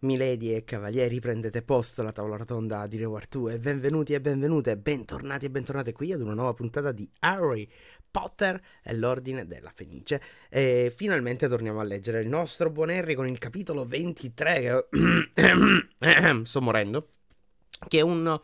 Milady e cavalieri, prendete posto alla tavola rotonda di Re Artù e benvenuti e benvenute, bentornati e bentornate qui ad una nuova puntata di Harry Potter e l'Ordine della Fenice. E finalmente torniamo a leggere il nostro buon Harry con il capitolo 23, che... sto morendo, che è uno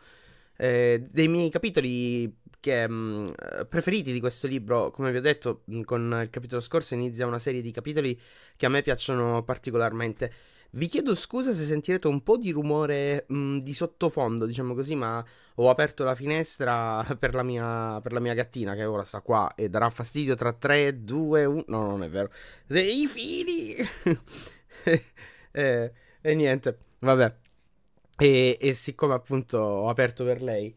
eh, dei miei capitoli che, mh, mm, preferiti di questo libro, come vi ho detto, mh, mm, con il capitolo scorso inizia una serie di capitoli che a me piacciono particolarmente. Vi chiedo scusa se sentirete un po' di rumore mh, mm, di sottofondo, diciamo così, ma ho aperto la finestra per la, mia, per la, mia, gattina che ora sta qua e darà fastidio tra 3, 2, 1... No, non è vero. I fili! e, eh, e, niente, vabbè. E, e, siccome appunto ho aperto per lei,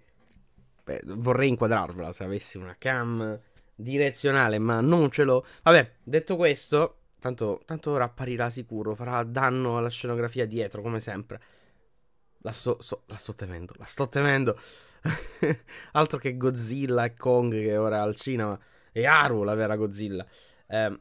beh, vorrei inquadrarvela se avessi una cam direzionale, ma non ce l'ho. Vabbè, detto questo Tanto, tanto ora apparirà sicuro, farà danno alla scenografia dietro, come sempre. La, so, so, la sto temendo, la sto temendo. Altro che Godzilla e Kong che ora è al cinema. E Aru, la vera Godzilla. Eh,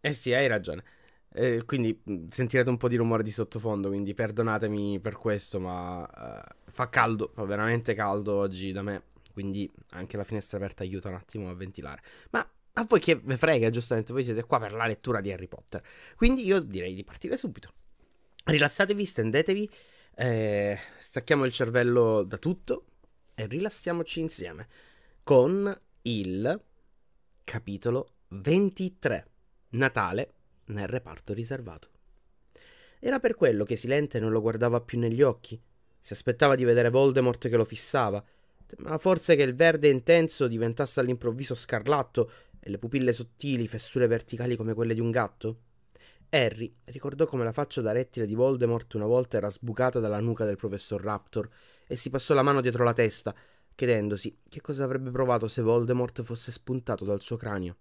eh sì, hai ragione. Eh, quindi mm, sentirete un po' di rumore di sottofondo, quindi perdonatemi per questo, ma eh, fa caldo, fa veramente caldo oggi da me, quindi anche la finestra aperta aiuta un attimo a ventilare. Ma a ah, voi che ve frega, giustamente, voi siete qua per la lettura di Harry Potter. Quindi io direi di partire subito. Rilassatevi, stendetevi, eh, stacchiamo il cervello da tutto e rilassiamoci insieme con il capitolo 23, Natale nel reparto riservato. Era per quello che Silente non lo guardava più negli occhi, si aspettava di vedere Voldemort che lo fissava, ma forse che il verde intenso diventasse all'improvviso scarlatto e le pupille sottili, fessure verticali come quelle di un gatto? Harry ricordò come la faccia da rettile di Voldemort una volta era sbucata dalla nuca del professor Raptor e si passò la mano dietro la testa, chiedendosi che cosa avrebbe provato se Voldemort fosse spuntato dal suo cranio.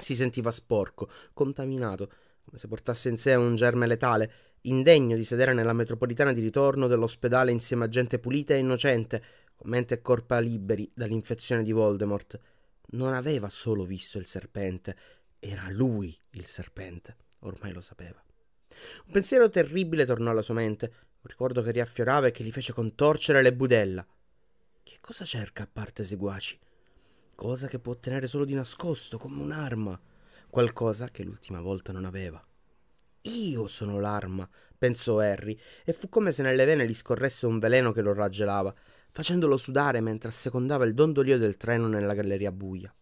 Si sentiva sporco, contaminato, come se portasse in sé un germe letale, indegno di sedere nella metropolitana di ritorno dell'ospedale insieme a gente pulita e innocente, con mente e corpa liberi dall'infezione di Voldemort non aveva solo visto il serpente, era lui il serpente, ormai lo sapeva. Un pensiero terribile tornò alla sua mente, un ricordo che riaffiorava e che gli fece contorcere le budella. Che cosa cerca a parte seguaci? Cosa che può ottenere solo di nascosto, come un'arma, qualcosa che l'ultima volta non aveva. Io sono l'arma, pensò Harry, e fu come se nelle vene gli scorresse un veleno che lo raggelava facendolo sudare mentre assecondava il dondolio del treno nella galleria buia.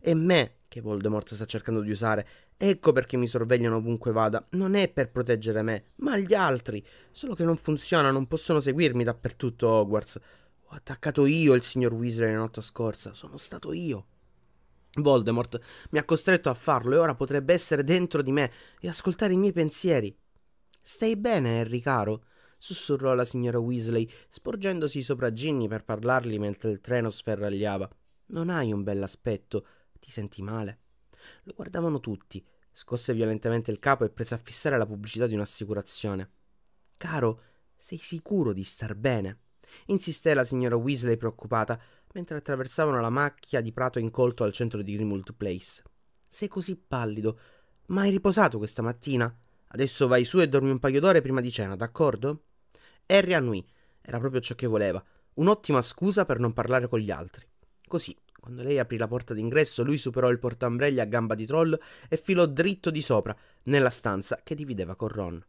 E me, che Voldemort sta cercando di usare, ecco perché mi sorvegliano ovunque vada, non è per proteggere me, ma gli altri, solo che non funziona, non possono seguirmi dappertutto Hogwarts. Ho attaccato io il signor Weasley la notte scorsa, sono stato io. Voldemort mi ha costretto a farlo e ora potrebbe essere dentro di me e ascoltare i miei pensieri. Stai bene, Harry caro? sussurrò la signora Weasley, sporgendosi sopra Ginny per parlargli mentre il treno sferragliava. Non hai un bell'aspetto, ti senti male? Lo guardavano tutti. Scosse violentemente il capo e prese a fissare la pubblicità di un'assicurazione. Caro, sei sicuro di star bene? insisté la signora Weasley preoccupata mentre attraversavano la macchia di prato incolto al centro di Grimwood Place. Sei così pallido. Ma hai riposato questa mattina? Adesso vai su e dormi un paio d'ore prima di cena, d'accordo? Harry annui. Era proprio ciò che voleva. Un'ottima scusa per non parlare con gli altri. Così, quando lei aprì la porta d'ingresso, lui superò il portambrelli a gamba di troll e filò dritto di sopra, nella stanza che divideva con Ron.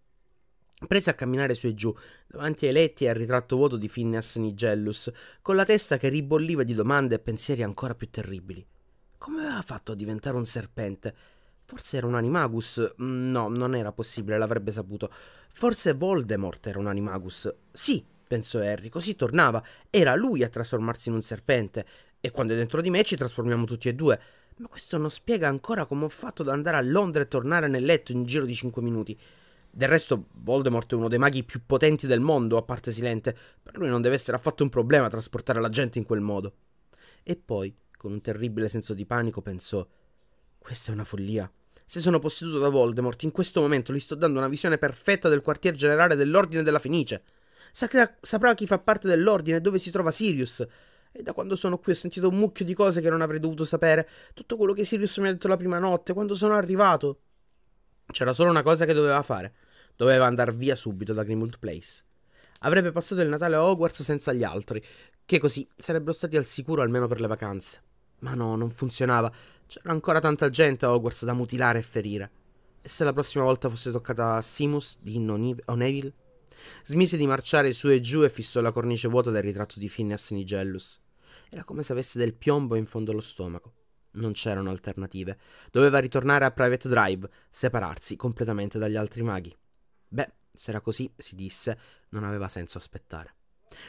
Prese a camminare su e giù, davanti ai letti e al ritratto vuoto di Phineas Nigellus, con la testa che ribolliva di domande e pensieri ancora più terribili. Come aveva fatto a diventare un serpente? Forse era un Animagus. Mm, no, non era possibile, l'avrebbe saputo. Forse Voldemort era un Animagus. Sì, pensò Harry, così tornava. Era lui a trasformarsi in un serpente. E quando è dentro di me ci trasformiamo tutti e due. Ma questo non spiega ancora come ho fatto ad andare a Londra e tornare nel letto in giro di cinque minuti. Del resto, Voldemort è uno dei maghi più potenti del mondo, a parte Silente. Per lui non deve essere affatto un problema trasportare la gente in quel modo. E poi, con un terribile senso di panico, pensò: Questa è una follia se sono posseduto da Voldemort, in questo momento gli sto dando una visione perfetta del quartier generale dell'Ordine della Fenice. Sacra- saprà chi fa parte dell'Ordine e dove si trova Sirius. E da quando sono qui ho sentito un mucchio di cose che non avrei dovuto sapere. Tutto quello che Sirius mi ha detto la prima notte, quando sono arrivato. C'era solo una cosa che doveva fare. Doveva andare via subito da Grimwood Place. Avrebbe passato il Natale a Hogwarts senza gli altri, che così sarebbero stati al sicuro almeno per le vacanze. Ma no, non funzionava. C'era ancora tanta gente a Hogwarts da mutilare e ferire. E se la prossima volta fosse toccata a Simus di O'Neill? Smise di marciare su e giù e fissò la cornice vuota del ritratto di Phineas Nigellus. Era come se avesse del piombo in fondo allo stomaco. Non c'erano alternative. Doveva ritornare a Private Drive, separarsi completamente dagli altri maghi. Beh, se era così, si disse, non aveva senso aspettare.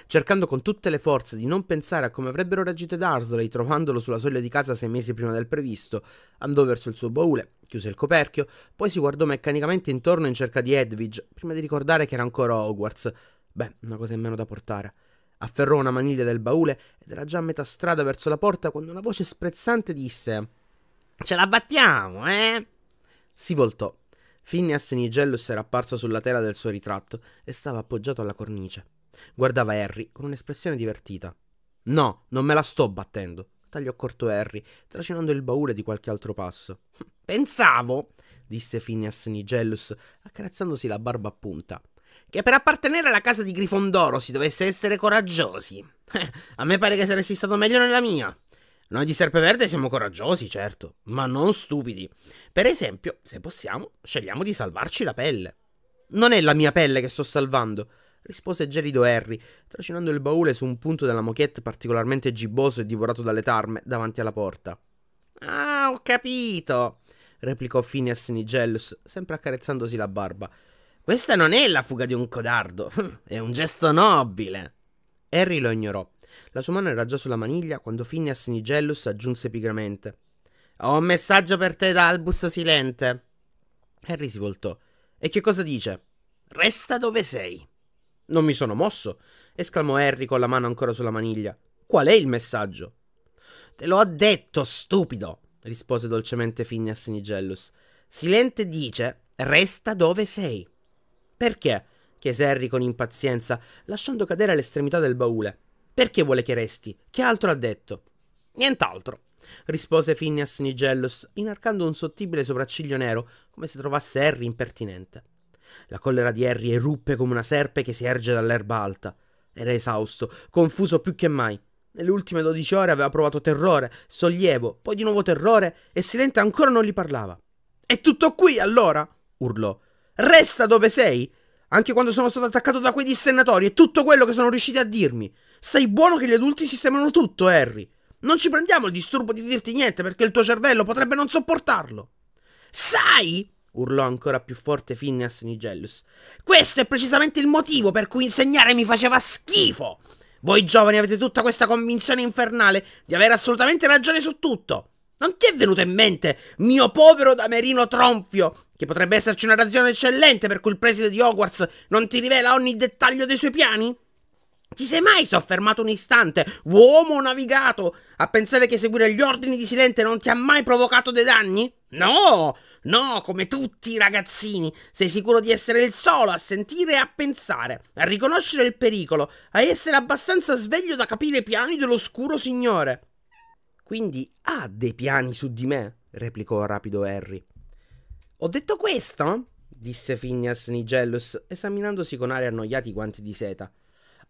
Cercando con tutte le forze di non pensare a come avrebbero reagito Darsley trovandolo sulla soglia di casa sei mesi prima del previsto, andò verso il suo baule, chiuse il coperchio, poi si guardò meccanicamente intorno in cerca di Edwidge, prima di ricordare che era ancora Hogwarts. Beh, una cosa in meno da portare. Afferrò una maniglia del baule ed era già a metà strada verso la porta quando una voce sprezzante disse Ce la battiamo, eh? Si voltò. Phineas Nigellus era apparso sulla tela del suo ritratto e stava appoggiato alla cornice. Guardava Harry con un'espressione divertita. No, non me la sto battendo, tagliò corto Harry, trascinando il baule di qualche altro passo. Pensavo, disse Phineas Nigellus, accarezzandosi la barba a punta, che per appartenere alla casa di Grifondoro si dovesse essere coraggiosi. Eh, a me pare che saresti stato meglio nella mia. Noi di Serpeverde siamo coraggiosi, certo, ma non stupidi. Per esempio, se possiamo, scegliamo di salvarci la pelle. Non è la mia pelle che sto salvando, rispose gelido Harry, trascinando il baule su un punto della moquette particolarmente gibboso e divorato dalle tarme davanti alla porta. Ah, ho capito, replicò Phineas Nigellus, sempre accarezzandosi la barba. Questa non è la fuga di un codardo, è un gesto nobile. Harry lo ignorò. La sua mano era già sulla maniglia quando Phineas Nigellus aggiunse pigramente: Ho un messaggio per te da Albus Silente. Harry si voltò. E che cosa dice? Resta dove sei. Non mi sono mosso, esclamò Harry con la mano ancora sulla maniglia. Qual è il messaggio? Te l'ho detto, stupido, rispose dolcemente Phineas Nigellus. Silente dice: Resta dove sei. Perché? chiese Harry con impazienza, lasciando cadere l'estremità del baule. Perché vuole che resti? Che altro ha detto? Nient'altro, rispose Phineas Nigellus, inarcando un sottile sopracciglio nero, come se trovasse Harry impertinente. La collera di Harry eruppe come una serpe che si erge dall'erba alta. Era esausto, confuso più che mai. Nelle ultime dodici ore aveva provato terrore, sollievo, poi di nuovo terrore, e Silente ancora non gli parlava. È tutto qui allora? urlò. Resta dove sei! Anche quando sono stato attaccato da quei dissennatori e tutto quello che sono riusciti a dirmi. Stai buono che gli adulti sistemano tutto, Harry. Non ci prendiamo il disturbo di dirti niente perché il tuo cervello potrebbe non sopportarlo. Sai? urlò ancora più forte Phineas Nigellus. Questo è precisamente il motivo per cui insegnare mi faceva schifo. Voi giovani avete tutta questa convinzione infernale di avere assolutamente ragione su tutto. Non ti è venuto in mente, mio povero damerino tronfio, che potrebbe esserci una ragione eccellente per cui il preside di Hogwarts non ti rivela ogni dettaglio dei suoi piani? Ti sei mai soffermato un istante, uomo navigato, a pensare che seguire gli ordini di Silente non ti ha mai provocato dei danni? No! No, come tutti i ragazzini, sei sicuro di essere il solo a sentire e a pensare, a riconoscere il pericolo, a essere abbastanza sveglio da capire i piani dell'oscuro signore. Quindi ha dei piani su di me, replicò rapido Harry. Ho detto questo? disse Phineas Nigellus, esaminandosi con aria annoiati i guanti di seta.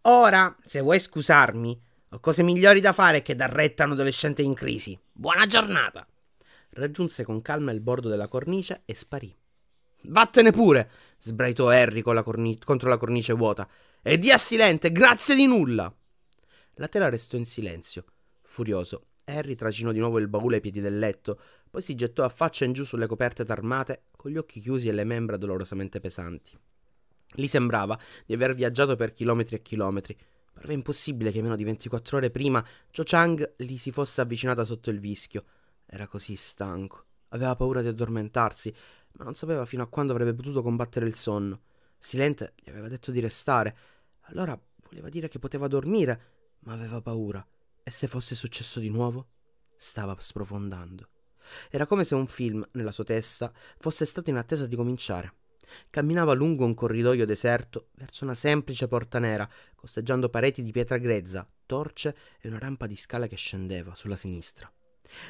Ora, se vuoi scusarmi, ho cose migliori da fare che dar retta a un adolescente in crisi. Buona giornata! Raggiunse con calma il bordo della cornice e sparì. Vattene pure! sbraitò Harry con la contro la cornice vuota. E dia silente, grazie di nulla! La tela restò in silenzio. Furioso, Harry tracinò di nuovo il baule ai piedi del letto, poi si gettò a faccia in giù sulle coperte tarmate, con gli occhi chiusi e le membra dolorosamente pesanti. Gli sembrava di aver viaggiato per chilometri e chilometri. Parve impossibile che meno di 24 ore prima Cho Chang gli si fosse avvicinata sotto il vischio. Era così stanco. Aveva paura di addormentarsi, ma non sapeva fino a quando avrebbe potuto combattere il sonno. Silente gli aveva detto di restare. Allora voleva dire che poteva dormire, ma aveva paura. E se fosse successo di nuovo? Stava sprofondando. Era come se un film, nella sua testa, fosse stato in attesa di cominciare. Camminava lungo un corridoio deserto verso una semplice porta nera, costeggiando pareti di pietra grezza, torce e una rampa di scala che scendeva sulla sinistra.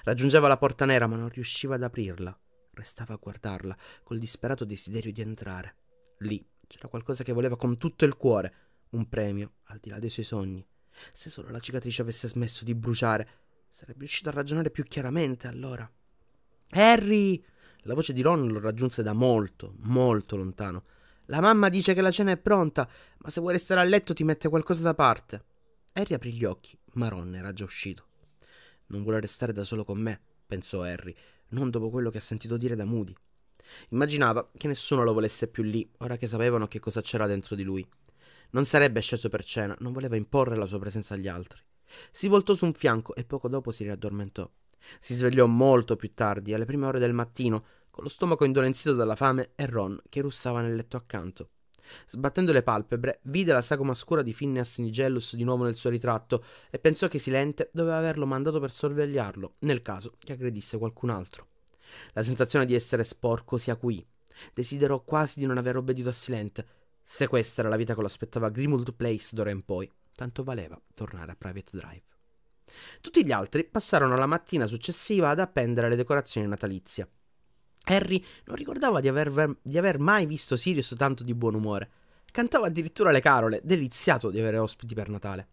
Raggiungeva la porta nera ma non riusciva ad aprirla. Restava a guardarla, col disperato desiderio di entrare. Lì c'era qualcosa che voleva con tutto il cuore, un premio, al di là dei suoi sogni. Se solo la cicatrice avesse smesso di bruciare, sarebbe riuscito a ragionare più chiaramente allora. Harry! La voce di Ron lo raggiunse da molto, molto lontano. La mamma dice che la cena è pronta, ma se vuoi restare a letto ti mette qualcosa da parte. Harry aprì gli occhi, ma Ron era già uscito. Non vuole restare da solo con me, pensò Harry, non dopo quello che ha sentito dire da Moody. Immaginava che nessuno lo volesse più lì, ora che sapevano che cosa c'era dentro di lui. Non sarebbe sceso per cena, non voleva imporre la sua presenza agli altri. Si voltò su un fianco e poco dopo si riaddormentò. Si svegliò molto più tardi, alle prime ore del mattino, con lo stomaco indolenzito dalla fame e Ron che russava nel letto accanto. Sbattendo le palpebre, vide la sagoma scura di Phineas Nigellus di nuovo nel suo ritratto e pensò che Silente doveva averlo mandato per sorvegliarlo, nel caso che aggredisse qualcun altro. La sensazione di essere sporco si acuì. Desiderò quasi di non aver obbedito a Silente, se questa era la vita che lo aspettava Grimald Place d'ora in poi, tanto valeva tornare a Private Drive. Tutti gli altri passarono la mattina successiva ad appendere le decorazioni natalizie. Harry non ricordava di aver, di aver mai visto Sirius tanto di buon umore. Cantava addirittura le carole, deliziato di avere ospiti per Natale.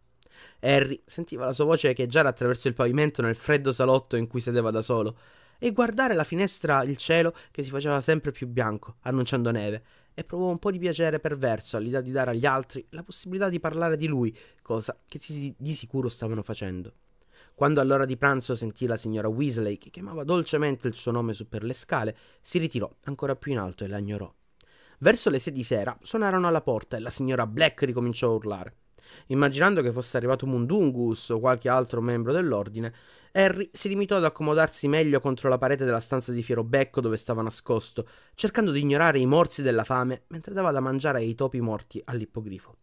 Harry sentiva la sua voce echeggiare attraverso il pavimento nel freddo salotto in cui sedeva da solo e guardare la finestra il cielo che si faceva sempre più bianco, annunciando neve, e provò un po' di piacere perverso all'idea di dare agli altri la possibilità di parlare di lui, cosa che si, di sicuro stavano facendo. Quando all'ora di pranzo sentì la signora Weasley, che chiamava dolcemente il suo nome su per le scale, si ritirò ancora più in alto e la ignorò. Verso le sei di sera suonarono alla porta e la signora Black ricominciò a urlare. Immaginando che fosse arrivato Mundungus o qualche altro membro dell'ordine, Harry si limitò ad accomodarsi meglio contro la parete della stanza di Fierobecco dove stava nascosto, cercando di ignorare i morsi della fame mentre dava da mangiare ai topi morti all'ippogrifo.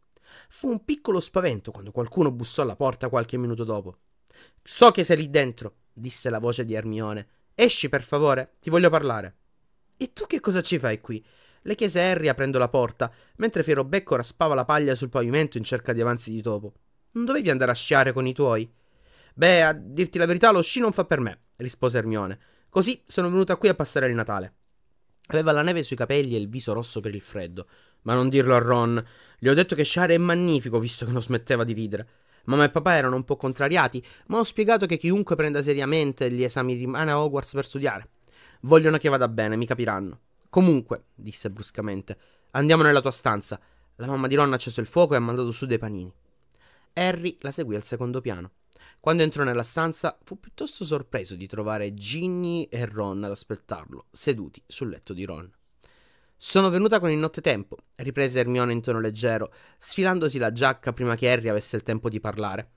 Fu un piccolo spavento quando qualcuno bussò alla porta qualche minuto dopo. So che sei lì dentro, disse la voce di Ermione. Esci per favore, ti voglio parlare. E tu che cosa ci fai qui? Le chiese Harry aprendo la porta, mentre Fierobecco raspava la paglia sul pavimento in cerca di avanzi di topo. Non dovevi andare a sciare con i tuoi? Beh, a dirti la verità, lo sci non fa per me, rispose Ermione. Così sono venuta qui a passare il Natale. Aveva la neve sui capelli e il viso rosso per il freddo. Ma non dirlo a Ron. Gli ho detto che sciare è magnifico, visto che non smetteva di ridere. Mamma e papà erano un po' contrariati, ma ho spiegato che chiunque prenda seriamente gli esami rimane a Hogwarts per studiare. Vogliono che vada bene, mi capiranno. Comunque, disse bruscamente, andiamo nella tua stanza. La mamma di Ron ha acceso il fuoco e ha mandato su dei panini. Harry la seguì al secondo piano. Quando entrò nella stanza fu piuttosto sorpreso di trovare Ginny e Ron ad aspettarlo, seduti sul letto di Ron. Sono venuta con il nottetempo, riprese Hermione in tono leggero, sfilandosi la giacca prima che Harry avesse il tempo di parlare.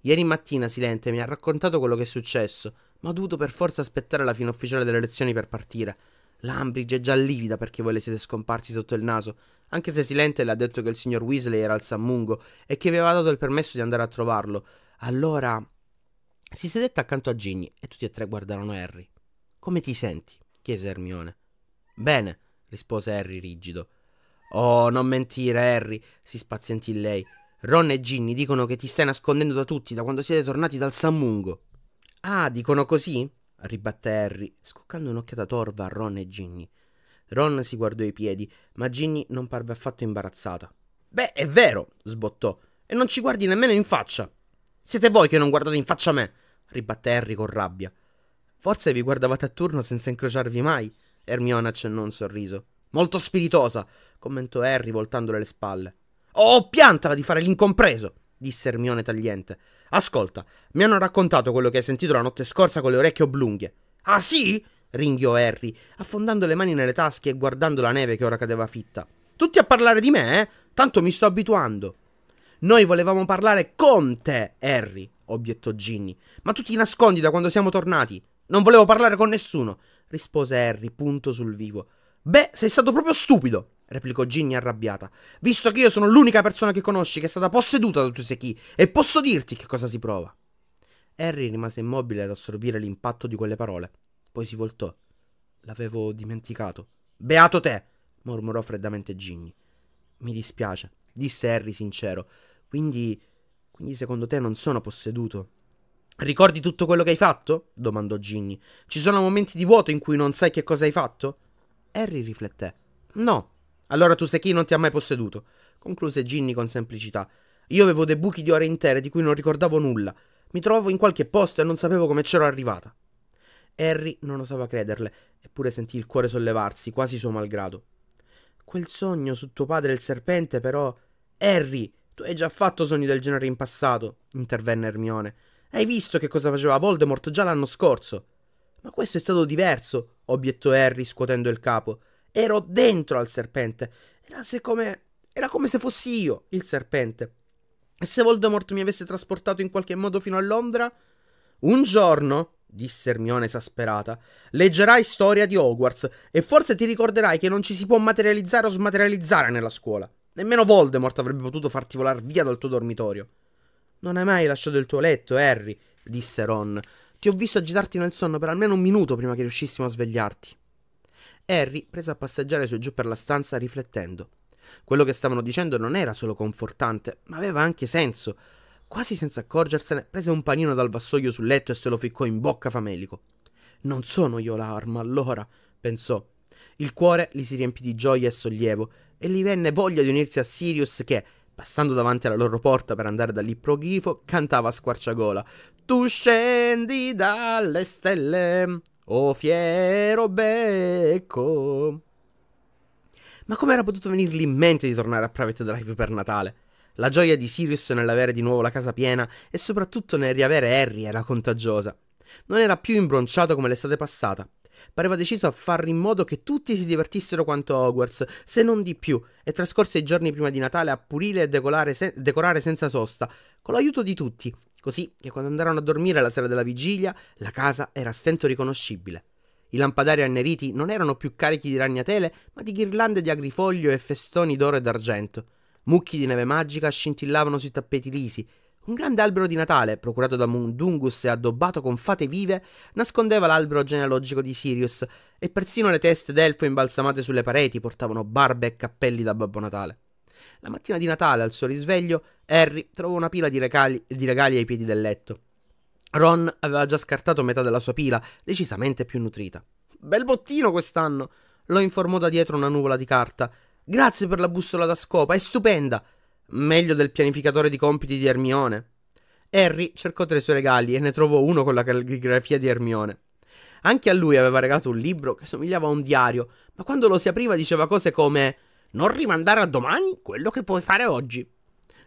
Ieri mattina Silente mi ha raccontato quello che è successo, ma ho dovuto per forza aspettare la fine ufficiale delle lezioni per partire. L'Ambridge è già livida perché voi le siete scomparsi sotto il naso, anche se Silente le ha detto che il signor Weasley era al Sammungo e che aveva dato il permesso di andare a trovarlo. Allora... Si sedette accanto a Ginny e tutti e tre guardarono Harry. Come ti senti? chiese Hermione. Bene, rispose Harry rigido. Oh, non mentire, Harry, si spazientì lei. Ron e Ginny dicono che ti stai nascondendo da tutti da quando siete tornati dal Sammungo. Ah, dicono così? ribatté Harry, scoccando un'occhiata torva a Ron e Ginny. Ron si guardò i piedi, ma Ginny non parve affatto imbarazzata. Beh, è vero, sbottò, e non ci guardi nemmeno in faccia. Siete voi che non guardate in faccia a me, ribatté Harry con rabbia. Forse vi guardavate attorno senza incrociarvi mai, Hermione accennò un sorriso. Molto spiritosa, commentò Harry voltandole le spalle. Oh, piantala di fare l'incompreso, disse Hermione tagliente. Ascolta, mi hanno raccontato quello che hai sentito la notte scorsa con le orecchie oblunghe. Ah sì? ringhiò Harry, affondando le mani nelle tasche e guardando la neve che ora cadeva fitta. Tutti a parlare di me, eh? Tanto mi sto abituando. Noi volevamo parlare con te, Harry, obiettò Ginny. Ma tu ti nascondi da quando siamo tornati. Non volevo parlare con nessuno rispose Harry, punto sul vivo. Beh, sei stato proprio stupido, replicò Ginny arrabbiata, visto che io sono l'unica persona che conosci che è stata posseduta da tu sei chi, e posso dirti che cosa si prova. Harry rimase immobile ad assorbire l'impatto di quelle parole. Poi si voltò. L'avevo dimenticato. Beato te! mormorò freddamente Ginny. Mi dispiace, disse Harry sincero. Quindi. quindi secondo te non sono posseduto? Ricordi tutto quello che hai fatto? domandò Ginny. Ci sono momenti di vuoto in cui non sai che cosa hai fatto? Harry rifletté. No. Allora tu sei chi non ti ha mai posseduto, concluse Ginny con semplicità. Io avevo dei buchi di ore intere di cui non ricordavo nulla. Mi trovavo in qualche posto e non sapevo come c'ero arrivata. Harry non osava crederle, eppure sentì il cuore sollevarsi, quasi suo malgrado. Quel sogno su tuo padre e il serpente, però. Harry, tu hai già fatto sogni del genere in passato, intervenne Ermione. Hai visto che cosa faceva Voldemort già l'anno scorso? Ma questo è stato diverso, obiettò Harry scuotendo il capo. Ero dentro al serpente. Era, se come... Era come se fossi io, il serpente. E se Voldemort mi avesse trasportato in qualche modo fino a Londra? Un giorno, disse Hermione esasperata, leggerai storia di Hogwarts e forse ti ricorderai che non ci si può materializzare o smaterializzare nella scuola. Nemmeno Voldemort avrebbe potuto farti volare via dal tuo dormitorio. Non hai mai lasciato il tuo letto, Harry, disse Ron. Ti ho visto agitarti nel sonno per almeno un minuto prima che riuscissimo a svegliarti. Harry prese a passeggiare su e giù per la stanza riflettendo. Quello che stavano dicendo non era solo confortante, ma aveva anche senso. Quasi senza accorgersene, prese un panino dal vassoio sul letto e se lo ficcò in bocca famelico. Non sono io l'arma, allora, pensò. Il cuore gli si riempì di gioia e sollievo, e gli venne voglia di unirsi a Sirius che, passando davanti alla loro porta per andare dall'ippogrifo, cantava a squarciagola Tu scendi dalle stelle, o oh fiero becco. Ma come era potuto venirgli in mente di tornare a Private Drive per Natale? La gioia di Sirius nell'avere di nuovo la casa piena e soprattutto nel riavere Harry era contagiosa. Non era più imbronciato come l'estate passata, pareva deciso a fare in modo che tutti si divertissero quanto Hogwarts, se non di più, e trascorse i giorni prima di Natale a pulire e se- decorare senza sosta, con l'aiuto di tutti, così che quando andarono a dormire la sera della vigilia, la casa era a stento riconoscibile. I lampadari anneriti non erano più carichi di ragnatele, ma di ghirlande di agrifoglio e festoni d'oro e d'argento. Mucchi di neve magica scintillavano sui tappeti lisi, un grande albero di Natale, procurato da Mundungus e addobbato con fate vive, nascondeva l'albero genealogico di Sirius, e persino le teste d'elfo imbalsamate sulle pareti portavano barbe e cappelli da Babbo Natale. La mattina di Natale, al suo risveglio, Harry trovò una pila di regali, di regali ai piedi del letto. Ron aveva già scartato metà della sua pila, decisamente più nutrita. Bel bottino quest'anno! lo informò da dietro una nuvola di carta. Grazie per la bussola da scopa, è stupenda! meglio del pianificatore di compiti di Ermione. Harry cercò tra i suoi regali e ne trovò uno con la calligrafia di Ermione. Anche a lui aveva regalato un libro che somigliava a un diario, ma quando lo si apriva diceva cose come non rimandare a domani quello che puoi fare oggi.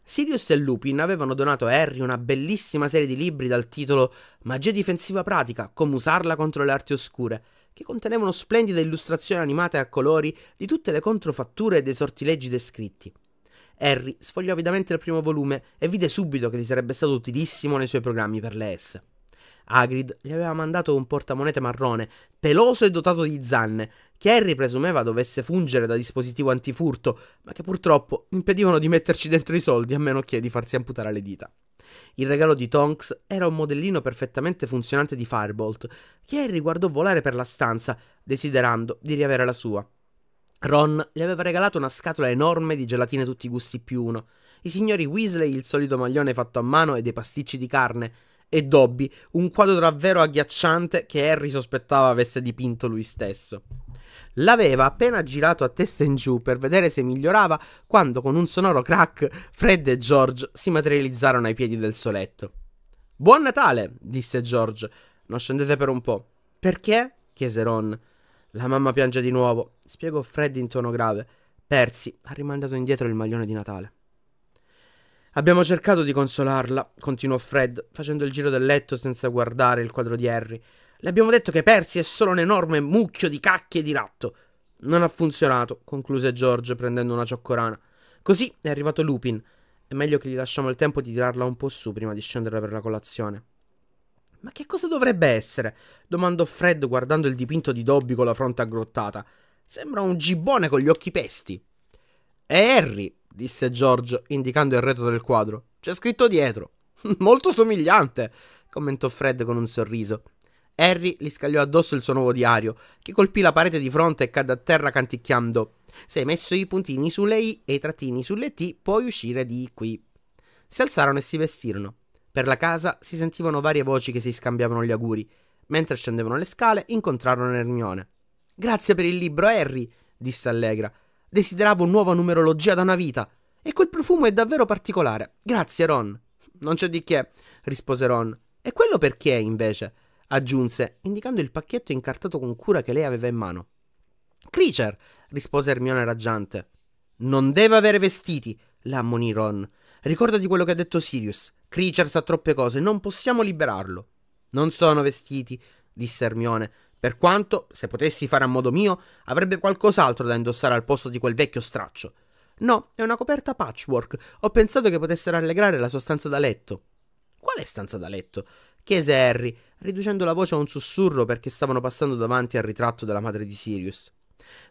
Sirius e Lupin avevano donato a Harry una bellissima serie di libri dal titolo Magia difensiva pratica, come usarla contro le arti oscure, che contenevano splendide illustrazioni animate a colori di tutte le controfatture e dei sortileggi descritti. Harry sfogliò avidamente il primo volume e vide subito che gli sarebbe stato utilissimo nei suoi programmi per le S. Hagrid gli aveva mandato un portamonete marrone, peloso e dotato di zanne, che Harry presumeva dovesse fungere da dispositivo antifurto, ma che purtroppo impedivano di metterci dentro i soldi a meno che di farsi amputare le dita. Il regalo di Tonks era un modellino perfettamente funzionante di Firebolt, che Harry guardò volare per la stanza, desiderando di riavere la sua. Ron gli aveva regalato una scatola enorme di gelatine tutti i gusti più uno, i signori Weasley il solito maglione fatto a mano e dei pasticci di carne, e Dobby, un quadro davvero agghiacciante che Harry sospettava avesse dipinto lui stesso. L'aveva appena girato a testa in giù per vedere se migliorava quando con un sonoro crack Fred e George si materializzarono ai piedi del soletto. Buon Natale, disse George. Non scendete per un po'. Perché? chiese Ron. La mamma piange di nuovo, spiegò Fred in tono grave. Percy ha rimandato indietro il maglione di Natale. Abbiamo cercato di consolarla, continuò Fred, facendo il giro del letto senza guardare il quadro di Harry. Le abbiamo detto che Percy è solo un enorme mucchio di cacche di ratto. Non ha funzionato, concluse George prendendo una cioccorana. Così è arrivato Lupin. È meglio che gli lasciamo il tempo di tirarla un po' su prima di scendere per la colazione. Ma che cosa dovrebbe essere? domandò Fred guardando il dipinto di Dobby con la fronte aggrottata. Sembra un gibbone con gli occhi pesti. È Harry, disse George, indicando il retro del quadro. C'è scritto dietro. Molto somigliante, commentò Fred con un sorriso. Harry gli scagliò addosso il suo nuovo diario, che colpì la parete di fronte e cadde a terra canticchiando. Se hai messo i puntini sulle I e i trattini sulle T, puoi uscire di qui. Si alzarono e si vestirono. Per la casa si sentivano varie voci che si scambiavano gli auguri. Mentre scendevano le scale incontrarono Hermione. Grazie per il libro, Harry, disse Allegra. Desideravo nuova numerologia da una vita. E quel profumo è davvero particolare. Grazie, Ron. Non c'è di che, rispose Ron. E quello perché, invece? aggiunse, indicando il pacchetto incartato con cura che lei aveva in mano. Creature, rispose Hermione raggiante. Non deve avere vestiti, la ammonì Ron. Ricordati quello che ha detto Sirius. Creature sa troppe cose, non possiamo liberarlo. Non sono vestiti, disse Hermione. per quanto, se potessi fare a modo mio, avrebbe qualcos'altro da indossare al posto di quel vecchio straccio. No, è una coperta patchwork. Ho pensato che potesse rallegrare la sua stanza da letto. Quale stanza da letto? chiese Harry, riducendo la voce a un sussurro perché stavano passando davanti al ritratto della madre di Sirius.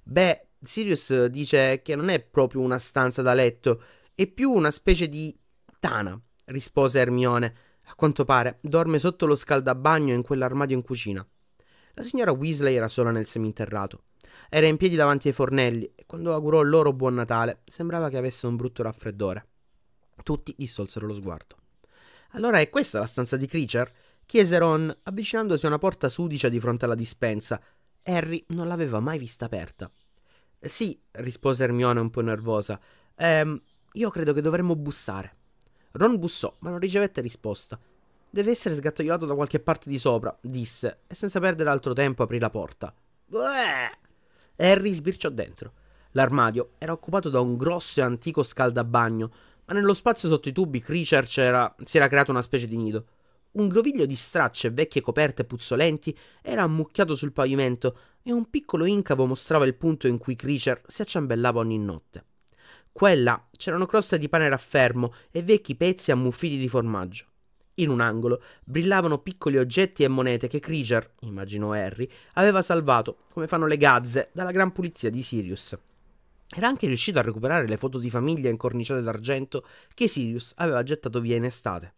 Beh, Sirius dice che non è proprio una stanza da letto, è più una specie di tana, rispose Ermione. A quanto pare dorme sotto lo scaldabagno in quell'armadio in cucina. La signora Weasley era sola nel seminterrato. Era in piedi davanti ai fornelli e quando augurò loro buon Natale sembrava che avesse un brutto raffreddore. Tutti dissolsero lo sguardo. Allora è questa la stanza di Creature? chiese Ron, avvicinandosi a una porta sudicia di fronte alla dispensa. Harry non l'aveva mai vista aperta. Sì, rispose Hermione un po' nervosa. Ehm, io credo che dovremmo bussare. Ron bussò, ma non ricevette risposta. Deve essere sgattaiolato da qualche parte di sopra, disse, e senza perdere altro tempo aprì la porta. Uè! Harry sbirciò dentro. L'armadio era occupato da un grosso e antico scaldabagno, ma nello spazio sotto i tubi Creature si era creato una specie di nido. Un groviglio di stracce e vecchie coperte puzzolenti era ammucchiato sul pavimento e un piccolo incavo mostrava il punto in cui Creature si acciambellava ogni notte. Quella c'erano croste di pane raffermo e vecchi pezzi ammuffiti di formaggio. In un angolo brillavano piccoli oggetti e monete che Creature, immaginò Harry, aveva salvato, come fanno le gazze, dalla gran pulizia di Sirius. Era anche riuscito a recuperare le foto di famiglia incorniciate d'argento che Sirius aveva gettato via in estate.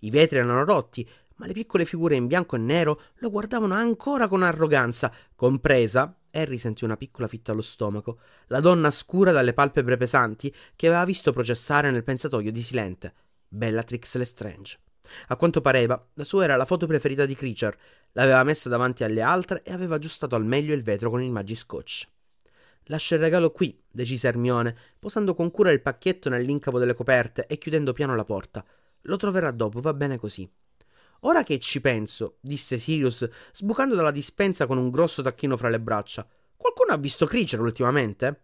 I vetri erano rotti, ma le piccole figure in bianco e nero lo guardavano ancora con arroganza, compresa Harry sentì una piccola fitta allo stomaco, la donna scura dalle palpebre pesanti che aveva visto processare nel pensatoio di Silente, Bellatrix Lestrange. A quanto pareva, la sua era la foto preferita di Creature, l'aveva messa davanti alle altre e aveva aggiustato al meglio il vetro con il magiscotch. Lascia il regalo qui, decise Hermione, posando con cura il pacchetto nell'incavo delle coperte e chiudendo piano la porta. Lo troverà dopo, va bene così. Ora che ci penso, disse Sirius, sbucando dalla dispensa con un grosso tacchino fra le braccia, qualcuno ha visto Creature ultimamente?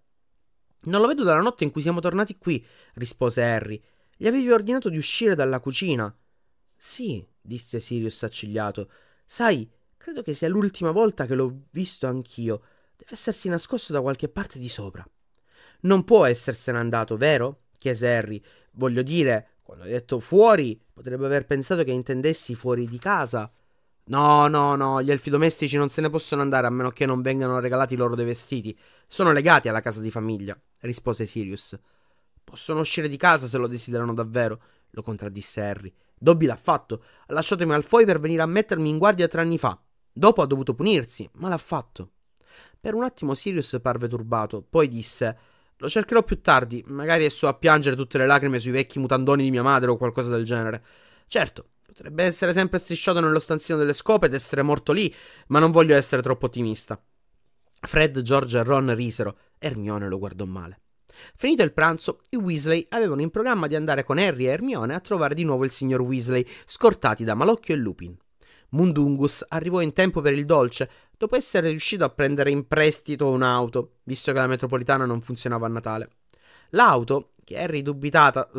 Non lo vedo dalla notte in cui siamo tornati qui, rispose Harry. Gli avevi ordinato di uscire dalla cucina. Sì, disse Sirius accigliato. Sai, credo che sia l'ultima volta che l'ho visto anch'io. Deve essersi nascosto da qualche parte di sopra. Non può essersene andato, vero? chiese Harry. Voglio dire, quando hai detto fuori, potrebbe aver pensato che intendessi fuori di casa. No, no, no, gli elfi domestici non se ne possono andare a meno che non vengano regalati loro dei vestiti. Sono legati alla casa di famiglia, rispose Sirius. Possono uscire di casa se lo desiderano davvero, lo contraddisse Harry. Dobby l'ha fatto. Ha lasciato Malfoy per venire a mettermi in guardia tre anni fa. Dopo ha dovuto punirsi, ma l'ha fatto. Per un attimo Sirius parve turbato, poi disse lo cercherò più tardi, magari esso a piangere tutte le lacrime sui vecchi mutandoni di mia madre o qualcosa del genere. Certo, potrebbe essere sempre strisciato nello stanzino delle scope ed essere morto lì, ma non voglio essere troppo ottimista. Fred, George e Ron risero. Hermione lo guardò male. Finito il pranzo, i Weasley avevano in programma di andare con Harry e Hermione a trovare di nuovo il signor Weasley, scortati da Malocchio e Lupin. Mundungus arrivò in tempo per il dolce, dopo essere riuscito a prendere in prestito un'auto, visto che la metropolitana non funzionava a Natale. L'auto, che Harry dubitava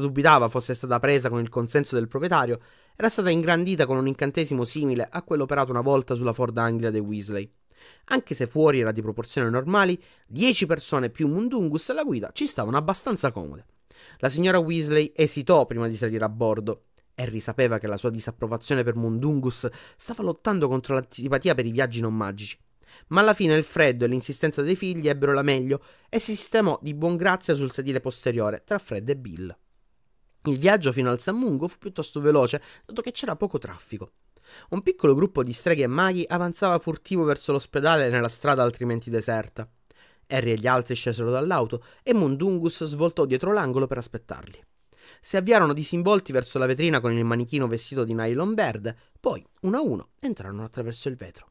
fosse stata presa con il consenso del proprietario, era stata ingrandita con un incantesimo simile a quello operato una volta sulla Ford Anglia dei Weasley. Anche se fuori era di proporzioni normali, 10 persone più Mundungus alla guida ci stavano abbastanza comode. La signora Weasley esitò prima di salire a bordo. Harry sapeva che la sua disapprovazione per Mundungus stava lottando contro l'antipatia per i viaggi non magici. Ma alla fine il freddo e l'insistenza dei figli ebbero la meglio e si sistemò di buon grazia sul sedile posteriore tra Fred e Bill. Il viaggio fino al Sammungo fu piuttosto veloce, dato che c'era poco traffico. Un piccolo gruppo di streghe e maghi avanzava furtivo verso l'ospedale nella strada altrimenti deserta. Harry e gli altri scesero dall'auto e Mundungus svoltò dietro l'angolo per aspettarli si avviarono disinvolti verso la vetrina con il manichino vestito di nylon verde, poi, uno a uno, entrarono attraverso il vetro.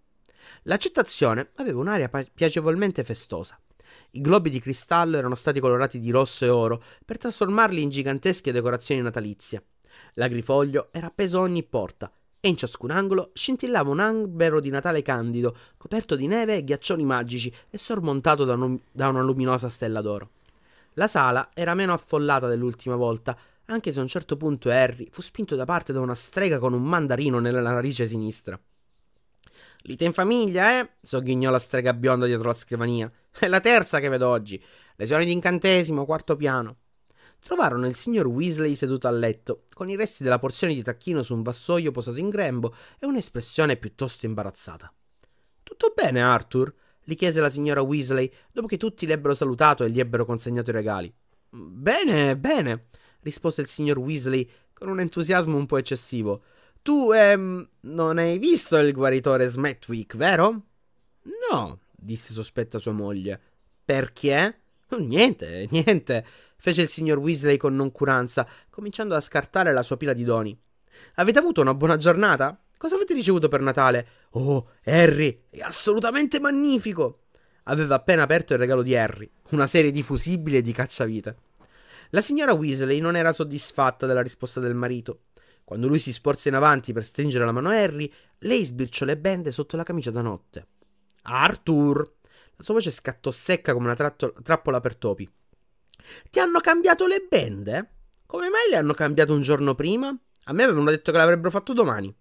L'accettazione aveva un'aria piacevolmente festosa. I globi di cristallo erano stati colorati di rosso e oro per trasformarli in gigantesche decorazioni natalizie. L'agrifoglio era appeso a ogni porta e in ciascun angolo scintillava un albero di Natale candido, coperto di neve e ghiaccioni magici e sormontato da, un, da una luminosa stella d'oro. La sala era meno affollata dell'ultima volta, anche se a un certo punto Harry fu spinto da parte da una strega con un mandarino nella narice sinistra. Lite in famiglia, eh? sogghignò la strega bionda dietro la scrivania. È la terza che vedo oggi. Lesioni di incantesimo, quarto piano. Trovarono il signor Weasley seduto a letto, con i resti della porzione di tacchino su un vassoio posato in grembo e un'espressione piuttosto imbarazzata. Tutto bene, Arthur? gli chiese la signora Weasley, dopo che tutti l'ebbero salutato e gli ebbero consegnato i regali. Bene, bene rispose il signor Weasley con un entusiasmo un po' eccessivo. Tu, ehm, non hai visto il guaritore Smetwick, vero? No, disse sospetta sua moglie. Perché? Oh, niente, niente, fece il signor Weasley con noncuranza, cominciando a scartare la sua pila di doni. Avete avuto una buona giornata? Cosa avete ricevuto per Natale? Oh, Harry, è assolutamente magnifico! Aveva appena aperto il regalo di Harry, una serie di fusibili e di cacciavite. La signora Weasley non era soddisfatta della risposta del marito. Quando lui si sporse in avanti per stringere la mano a Harry, lei sbirciò le bende sotto la camicia da notte. Arthur! La sua voce scattò secca come una tratto- trappola per topi. Ti hanno cambiato le bende? Come mai le hanno cambiate un giorno prima? A me avevano detto che l'avrebbero fatto domani.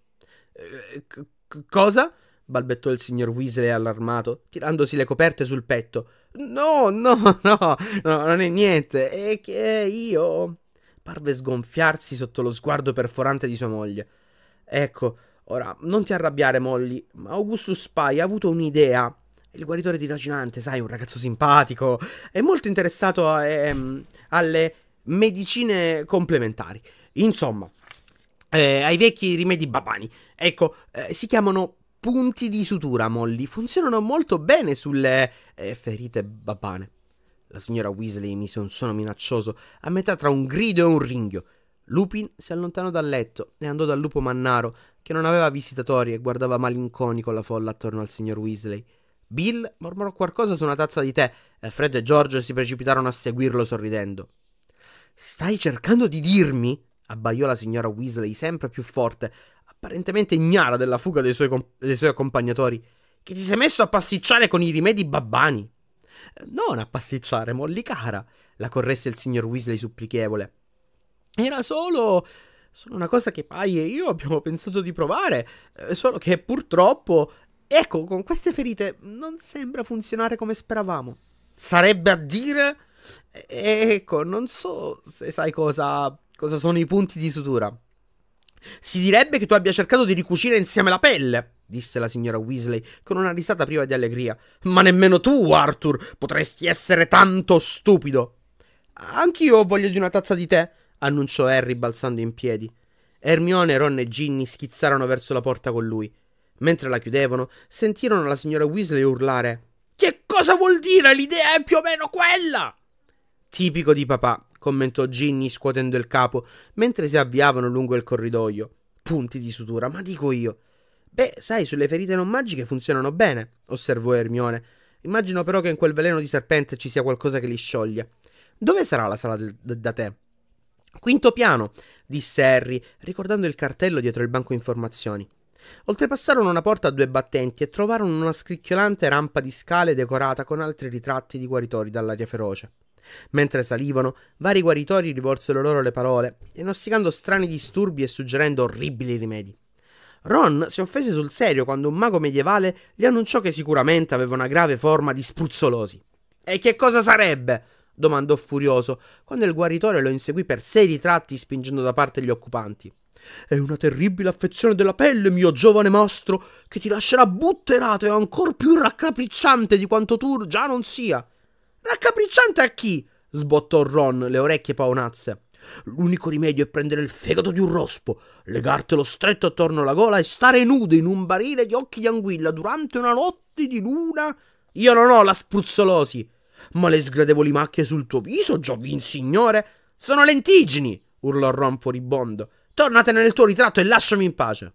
Eh, c- cosa? balbettò il signor Weasley allarmato, tirandosi le coperte sul petto. No, no, no, no, non è niente. È che io. Parve sgonfiarsi sotto lo sguardo perforante di sua moglie. Ecco, ora, non ti arrabbiare, Molly, ma Augustus Spy ha avuto un'idea. Il guaritore di tirocinante, sai, un ragazzo simpatico. È molto interessato a, ehm, alle medicine complementari. Insomma, eh, ai vecchi rimedi babani. Ecco, eh, si chiamano punti di sutura molli funzionano molto bene sulle eh, ferite babbane. La signora Weasley emise un suono minaccioso a metà tra un grido e un ringhio. Lupin si allontanò dal letto e andò dal lupo mannaro, che non aveva visitatori e guardava malinconico la folla attorno al signor Weasley. Bill mormorò qualcosa su una tazza di tè e eh, Fred e George si precipitarono a seguirlo sorridendo. Stai cercando di dirmi? abbaiò la signora Weasley sempre più forte, apparentemente ignara della fuga dei suoi, dei suoi accompagnatori, che ti sei messo a pasticciare con i rimedi babbani. Eh, non a pasticciare, cara, la corresse il signor Weasley supplichevole. Era solo... solo una cosa che Pai e io abbiamo pensato di provare, eh, solo che purtroppo... Ecco, con queste ferite non sembra funzionare come speravamo. Sarebbe a dire... Ecco, non so se sai cosa... cosa sono i punti di sutura. Si direbbe che tu abbia cercato di ricucire insieme la pelle, disse la signora Weasley con una risata priva di allegria. Ma nemmeno tu, Arthur, potresti essere tanto stupido. Anch'io ho voglia di una tazza di tè, annunciò Harry balzando in piedi. Ermione, Ron e Ginny schizzarono verso la porta con lui. Mentre la chiudevano, sentirono la signora Weasley urlare: Che cosa vuol dire? L'idea è più o meno quella! Tipico di papà, commentò Ginny scuotendo il capo mentre si avviavano lungo il corridoio. Punti di sutura, ma dico io. Beh, sai, sulle ferite non magiche funzionano bene, osservò Ermione. Immagino però che in quel veleno di serpente ci sia qualcosa che li scioglie. Dove sarà la sala del, da te? Quinto piano, disse Harry, ricordando il cartello dietro il banco informazioni. Oltrepassarono una porta a due battenti e trovarono una scricchiolante rampa di scale decorata con altri ritratti di guaritori dall'aria feroce. Mentre salivano, vari guaritori rivolsero loro le parole, diagnosticando strani disturbi e suggerendo orribili rimedi. Ron si offese sul serio quando un mago medievale gli annunciò che sicuramente aveva una grave forma di spruzzolosi. E che cosa sarebbe? domandò furioso, quando il guaritore lo inseguì per sei ritratti spingendo da parte gli occupanti. È una terribile affezione della pelle, mio giovane mostro, che ti lascerà butterato e ancora più raccapricciante di quanto tu già non sia. Raccapricciante a chi? sbottò Ron, le orecchie paonazze. L'unico rimedio è prendere il fegato di un rospo, legartelo stretto attorno alla gola e stare nudo in un barile di occhi di anguilla durante una notte di luna. Io non ho la spruzzolosi, ma le sgradevoli macchie sul tuo viso, Giovin signore, sono lentigini, urlò Ron furibondo. Tornatene nel tuo ritratto e lasciami in pace.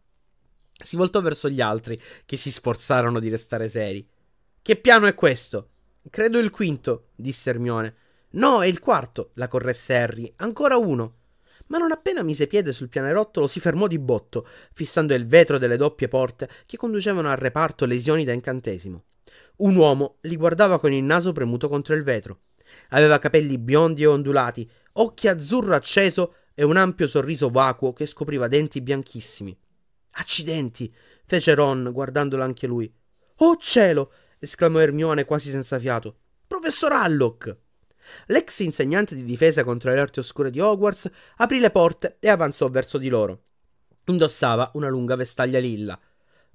Si voltò verso gli altri, che si sforzarono di restare seri. Che piano è questo? Credo il quinto, disse Ermione. No, è il quarto, la corresse Harry. Ancora uno. Ma non appena mise piede sul pianerottolo si fermò di botto, fissando il vetro delle doppie porte che conducevano al reparto lesioni da incantesimo. Un uomo li guardava con il naso premuto contro il vetro. Aveva capelli biondi e ondulati, occhi azzurro acceso e un ampio sorriso vacuo che scopriva denti bianchissimi. Accidenti! fece Ron, guardandolo anche lui. Oh cielo! esclamò Ermione quasi senza fiato. Professor Alloc! L'ex insegnante di difesa contro le arti oscure di Hogwarts aprì le porte e avanzò verso di loro. Indossava una lunga vestaglia lilla.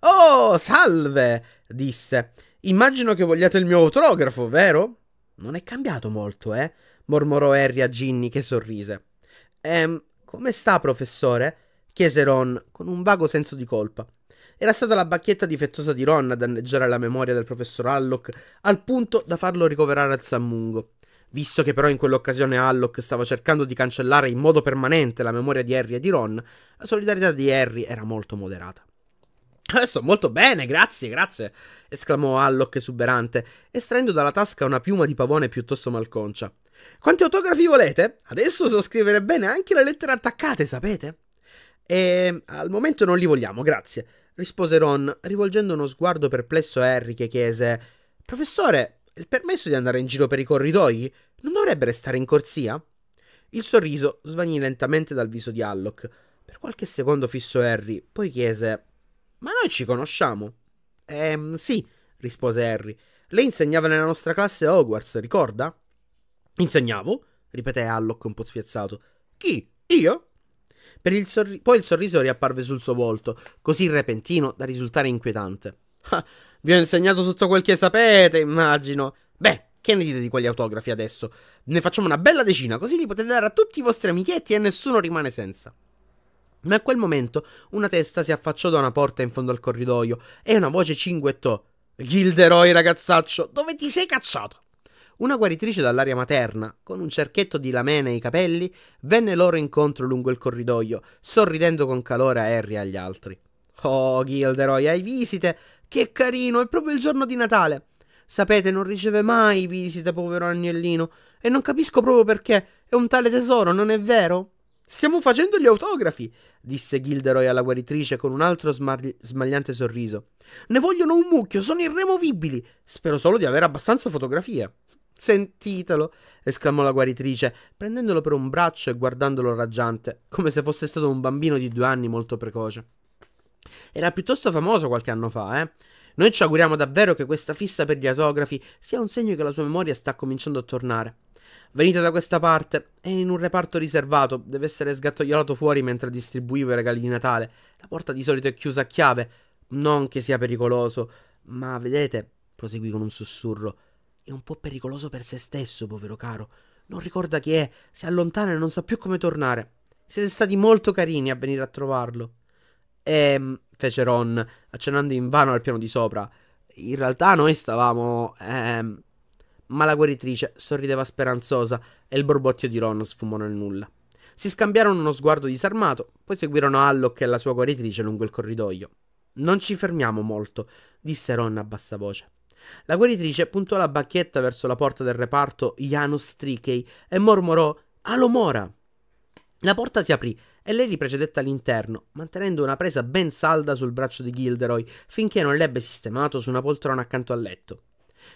Oh, salve! disse. Immagino che vogliate il mio autografo, vero? Non è cambiato molto, eh? mormorò Harry a Ginny che sorrise. Ehm, come sta, professore? chiese Ron con un vago senso di colpa. Era stata la bacchetta difettosa di Ron a danneggiare la memoria del professor Alloc al punto da farlo ricoverare al San Visto che però in quell'occasione Alloc stava cercando di cancellare in modo permanente la memoria di Harry e di Ron, la solidarietà di Harry era molto moderata. Adesso molto bene, grazie, grazie, esclamò Alloc esuberante, estraendo dalla tasca una piuma di pavone piuttosto malconcia. Quanti autografi volete? Adesso so scrivere bene anche le lettere attaccate, sapete? E ehm, al momento non li vogliamo, grazie rispose Ron, rivolgendo uno sguardo perplesso a Harry che chiese Professore, il permesso di andare in giro per i corridoi? Non dovrebbe restare in corsia? Il sorriso svanì lentamente dal viso di Alloc. Per qualche secondo fissò Harry, poi chiese Ma noi ci conosciamo? Ehm, sì, rispose Harry. Lei insegnava nella nostra classe a Hogwarts, ricorda? Insegnavo? ripeté Alloc un po' spiazzato. Chi? Io? il sorri- poi il sorriso riapparve sul suo volto, così repentino da risultare inquietante. Ah, vi ho insegnato tutto quel che sapete, immagino. Beh, che ne dite di quegli autografi adesso? Ne facciamo una bella decina, così li potete dare a tutti i vostri amichetti e nessuno rimane senza. Ma a quel momento una testa si affacciò da una porta in fondo al corridoio e una voce cinguettò: Gilderoy, ragazzaccio, dove ti sei cacciato? Una guaritrice dall'aria materna, con un cerchetto di lamene ai capelli, venne loro incontro lungo il corridoio, sorridendo con calore a Harry e agli altri. Oh, Gilderoy, hai visite? Che carino, è proprio il giorno di Natale. Sapete, non riceve mai visite, povero agnellino, e non capisco proprio perché. È un tale tesoro, non è vero? Stiamo facendo gli autografi, disse Gilderoy alla guaritrice con un altro smagli- smagliante sorriso. Ne vogliono un mucchio, sono irremovibili. Spero solo di avere abbastanza fotografie. Sentitelo! esclamò la guaritrice, prendendolo per un braccio e guardandolo raggiante, come se fosse stato un bambino di due anni molto precoce. Era piuttosto famoso qualche anno fa, eh? Noi ci auguriamo davvero che questa fissa per gli autografi sia un segno che la sua memoria sta cominciando a tornare. Venite da questa parte, è in un reparto riservato, deve essere sgattoiolato fuori mentre distribuivo i regali di Natale. La porta di solito è chiusa a chiave, non che sia pericoloso, ma vedete, proseguì con un sussurro, è un po' pericoloso per se stesso, povero caro. Non ricorda chi è, si allontana e non sa più come tornare. Siete stati molto carini a venire a trovarlo. Ehm, fece Ron, accennando invano al piano di sopra. In realtà noi stavamo... Ehm... Ma la guaritrice sorrideva speranzosa e il borbottio di Ron sfumò nel nulla. Si scambiarono uno sguardo disarmato, poi seguirono Alloc e la sua guaritrice lungo il corridoio. Non ci fermiamo molto, disse Ron a bassa voce. La guaritrice puntò la bacchetta verso la porta del reparto Janus Trichei e mormorò Alomora. La porta si aprì e lei li precedette all'interno, mantenendo una presa ben salda sul braccio di Gilderoy finché non l'ebbe sistemato su una poltrona accanto al letto.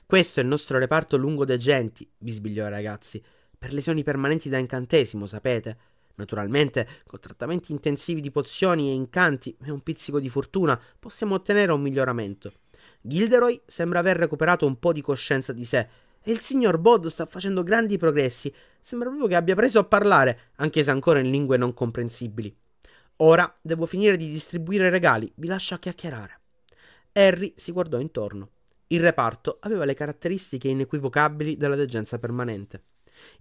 Questo è il nostro reparto lungo degenti, bisbigliò ai ragazzi, per lesioni permanenti da incantesimo, sapete. Naturalmente, con trattamenti intensivi di pozioni e incanti e un pizzico di fortuna possiamo ottenere un miglioramento. Gilderoy sembra aver recuperato un po' di coscienza di sé e il signor Bod sta facendo grandi progressi. Sembra proprio che abbia preso a parlare, anche se ancora in lingue non comprensibili. Ora devo finire di distribuire regali, vi lascio a chiacchierare. Harry si guardò intorno. Il reparto aveva le caratteristiche inequivocabili della degenza permanente.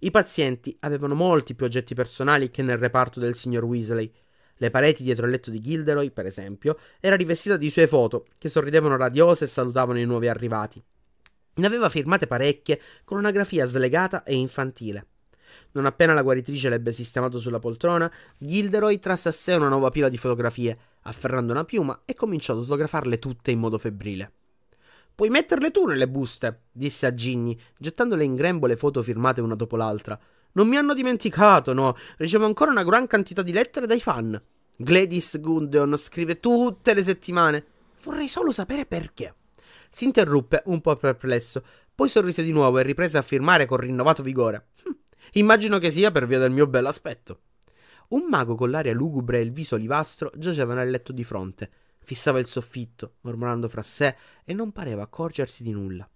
I pazienti avevano molti più oggetti personali che nel reparto del signor Weasley, le pareti dietro il letto di Gilderoy, per esempio, era rivestita di sue foto, che sorridevano radiose e salutavano i nuovi arrivati. Ne aveva firmate parecchie, con una grafia slegata e infantile. Non appena la guaritrice l'ebbe sistemato sulla poltrona, Gilderoy trasse a sé una nuova pila di fotografie, afferrando una piuma e cominciò ad autografarle tutte in modo febbrile. Puoi metterle tu nelle buste, disse a Ginny, gettandole in grembo le foto firmate una dopo l'altra. Non mi hanno dimenticato, no. Ricevo ancora una gran quantità di lettere dai fan. Gladys Gundeon scrive tutte le settimane. Vorrei solo sapere perché. Si interruppe un po' perplesso, poi sorrise di nuovo e riprese a firmare con rinnovato vigore. Hm, immagino che sia per via del mio bell'aspetto. Un mago con l'aria lugubre e il viso olivastro giaceva nel letto di fronte. Fissava il soffitto, mormorando fra sé, e non pareva accorgersi di nulla.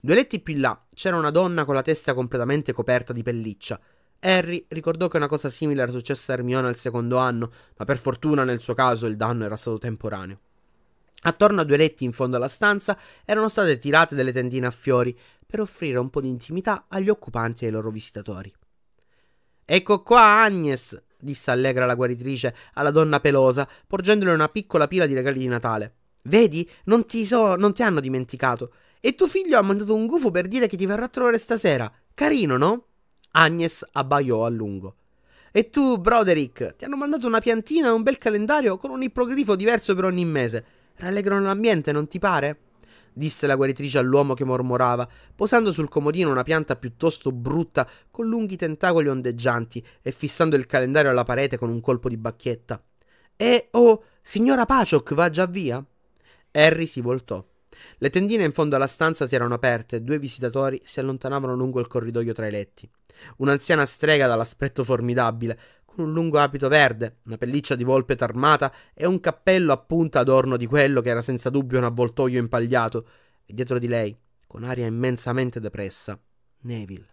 Due letti più in là c'era una donna con la testa completamente coperta di pelliccia. Harry ricordò che una cosa simile era successa a Hermione al secondo anno, ma per fortuna nel suo caso il danno era stato temporaneo. Attorno a due letti in fondo alla stanza erano state tirate delle tendine a fiori per offrire un po' di intimità agli occupanti e ai loro visitatori. Ecco qua Agnes, disse allegra la guaritrice alla donna pelosa, porgendole una piccola pila di regali di Natale. Vedi, non ti, so, non ti hanno dimenticato. E tuo figlio ha mandato un gufo per dire che ti verrà a trovare stasera. Carino, no? Agnes abbaiò a lungo. E tu, Broderick, ti hanno mandato una piantina e un bel calendario con un ippogrifo diverso per ogni mese. Rallegrano l'ambiente, non ti pare? disse la guaritrice all'uomo che mormorava, posando sul comodino una pianta piuttosto brutta con lunghi tentacoli ondeggianti e fissando il calendario alla parete con un colpo di bacchetta. E oh, signora Paciok va già via? Harry si voltò. Le tendine in fondo alla stanza si erano aperte e due visitatori si allontanavano lungo il corridoio tra i letti. Un'anziana strega dall'aspetto formidabile, con un lungo abito verde, una pelliccia di volpe tarmata e un cappello a punta adorno di quello che era senza dubbio un avvoltoio impagliato, e dietro di lei, con aria immensamente depressa, Neville.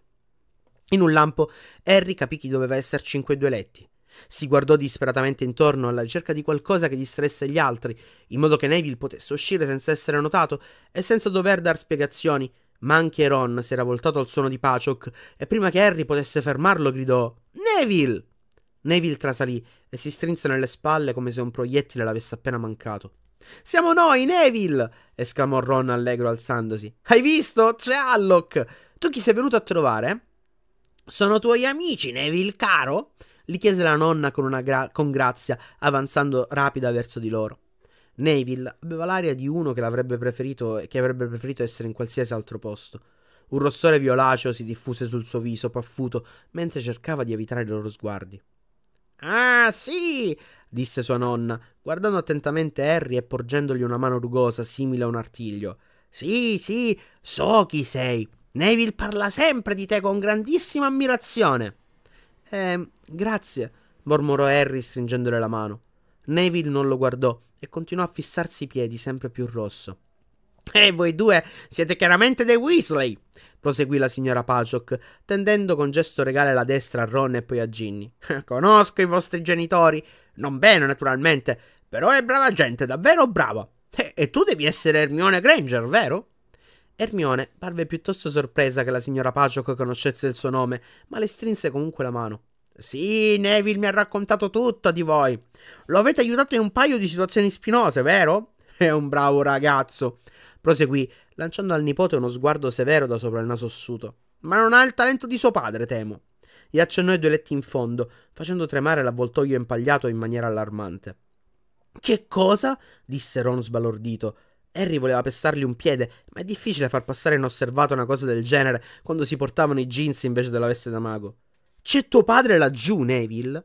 In un lampo, Harry capì chi doveva esserci in quei due letti. Si guardò disperatamente intorno alla ricerca di qualcosa che distresse gli altri, in modo che Neville potesse uscire senza essere notato e senza dover dar spiegazioni, ma anche Ron si era voltato al suono di Pachok e prima che Harry potesse fermarlo gridò Neville! Neville trasalì e si strinse nelle spalle come se un proiettile l'avesse appena mancato. Siamo noi, Neville! esclamò Ron allegro alzandosi. Hai visto? C'è Alloc! Tu chi sei venuto a trovare? Sono tuoi amici, Neville, caro? li chiese la nonna con, gra- con grazia, avanzando rapida verso di loro. Neville aveva l'aria di uno che l'avrebbe preferito e che avrebbe preferito essere in qualsiasi altro posto. Un rossore violaceo si diffuse sul suo viso paffuto mentre cercava di evitare i loro sguardi. Ah, sì! disse sua nonna, guardando attentamente Harry e porgendogli una mano rugosa simile a un artiglio. Sì, sì, so chi sei. Neville parla sempre di te con grandissima ammirazione. Eh, grazie, mormorò Harry stringendole la mano. Neville non lo guardò e continuò a fissarsi i piedi sempre più rosso. E eh, voi due siete chiaramente dei Weasley, proseguì la signora Paciok, tendendo con gesto regale la destra a Ron e poi a Ginny. Conosco i vostri genitori, non bene naturalmente, però è brava gente, davvero brava. E, eh, e tu devi essere Hermione Granger, vero? Ermione parve piuttosto sorpresa che la signora Pacioc conoscesse il suo nome, ma le strinse comunque la mano. Sì, Neville mi ha raccontato tutto di voi. Lo avete aiutato in un paio di situazioni spinose, vero? È un bravo ragazzo, proseguì, lanciando al nipote uno sguardo severo da sopra il naso ossuto. Ma non ha il talento di suo padre, temo. Gli accennò i due letti in fondo, facendo tremare l'avvoltoio impagliato in maniera allarmante. Che cosa? disse Ron sbalordito. Harry voleva pestargli un piede, ma è difficile far passare inosservata una cosa del genere quando si portavano i jeans invece della veste da mago. C'è tuo padre laggiù, Neville?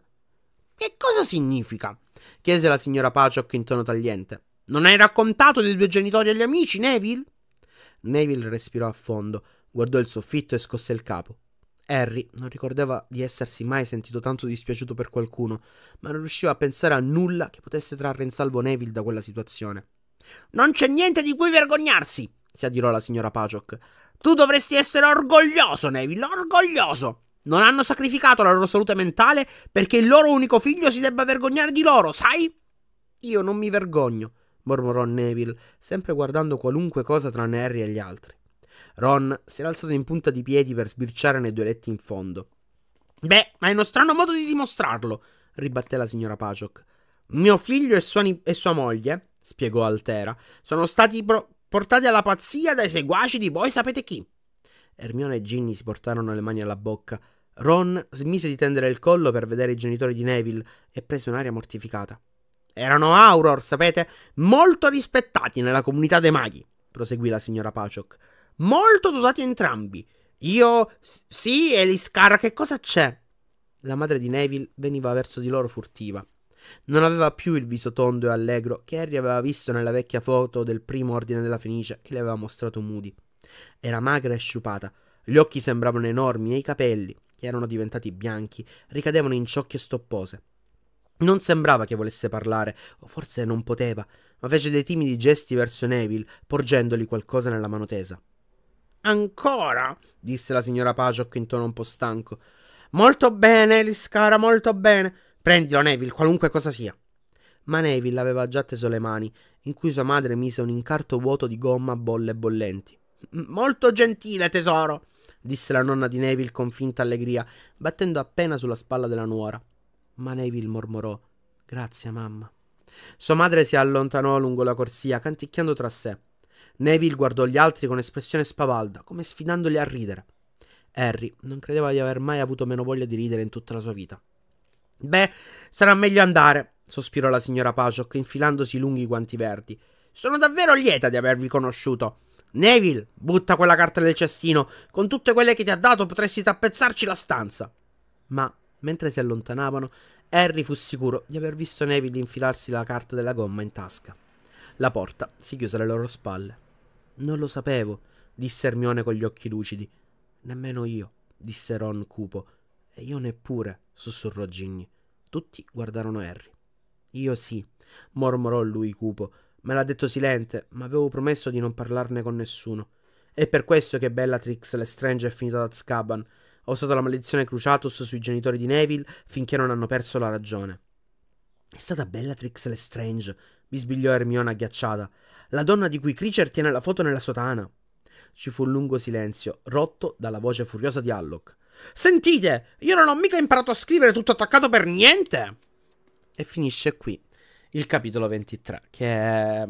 Che cosa significa? chiese la signora Paciok in tono tagliente. Non hai raccontato dei tuoi genitori agli amici, Neville? Neville respirò a fondo, guardò il soffitto e scosse il capo. Harry non ricordava di essersi mai sentito tanto dispiaciuto per qualcuno, ma non riusciva a pensare a nulla che potesse trarre in salvo Neville da quella situazione. Non c'è niente di cui vergognarsi, si adirò la signora Pacioc. Tu dovresti essere orgoglioso, Neville, orgoglioso. Non hanno sacrificato la loro salute mentale perché il loro unico figlio si debba vergognare di loro, sai? Io non mi vergogno, mormorò Neville, sempre guardando qualunque cosa tranne Harry e gli altri. Ron si era alzato in punta di piedi per sbirciare nei due letti in fondo. Beh, ma è uno strano modo di dimostrarlo, ribatté la signora Pacioc. Mio figlio e sua, e sua moglie spiegò Altera, sono stati pro- portati alla pazzia dai seguaci di voi sapete chi. Ermione e Ginny si portarono le mani alla bocca. Ron smise di tendere il collo per vedere i genitori di Neville e prese un'aria mortificata. Erano Auror, sapete, molto rispettati nella comunità dei maghi, proseguì la signora Paciok. Molto dotati entrambi. Io. Sì, Eliscar, che cosa c'è? La madre di Neville veniva verso di loro furtiva. Non aveva più il viso tondo e allegro che Harry aveva visto nella vecchia foto del primo ordine della Fenice che le aveva mostrato Moody. Era magra e sciupata, gli occhi sembravano enormi e i capelli, che erano diventati bianchi, ricadevano in ciocche stoppose. Non sembrava che volesse parlare, o forse non poteva, ma fece dei timidi gesti verso Neville, porgendogli qualcosa nella mano tesa. Ancora? disse la signora Paciocco in tono un po' stanco. Molto bene, Elis molto bene. Prendilo, Neville, qualunque cosa sia. Ma Neville aveva già teso le mani, in cui sua madre mise un incarto vuoto di gomma, bolle bollenti. Molto gentile, tesoro, disse la nonna di Neville con finta allegria, battendo appena sulla spalla della nuora. Ma Neville mormorò Grazie, mamma. Sua madre si allontanò lungo la corsia, canticchiando tra sé. Neville guardò gli altri con espressione spavalda, come sfidandoli a ridere. Harry non credeva di aver mai avuto meno voglia di ridere in tutta la sua vita. Beh, sarà meglio andare, sospirò la signora Pajok, infilandosi lunghi guanti verdi. Sono davvero lieta di avervi conosciuto. Neville, butta quella carta nel cestino. Con tutte quelle che ti ha dato potresti tappezzarci la stanza. Ma, mentre si allontanavano, Harry fu sicuro di aver visto Neville infilarsi la carta della gomma in tasca. La porta si chiuse alle loro spalle. Non lo sapevo, disse Ermione con gli occhi lucidi. Nemmeno io, disse Ron cupo. E io neppure, sussurrò Gigni. Tutti guardarono Harry. Io sì, mormorò lui cupo. Me l'ha detto Silente, ma avevo promesso di non parlarne con nessuno. È per questo che Bellatrix Lestrange è finita da Scaban. Ho usato la maledizione Cruciatus sui genitori di Neville finché non hanno perso la ragione. È stata Bellatrix Lestrange, bisbigliò Hermione agghiacciata. La donna di cui Creature tiene la foto nella sotana. Ci fu un lungo silenzio, rotto dalla voce furiosa di Alloc. Sentite, io non ho mica imparato a scrivere tutto attaccato per niente. E finisce qui il capitolo 23, che è,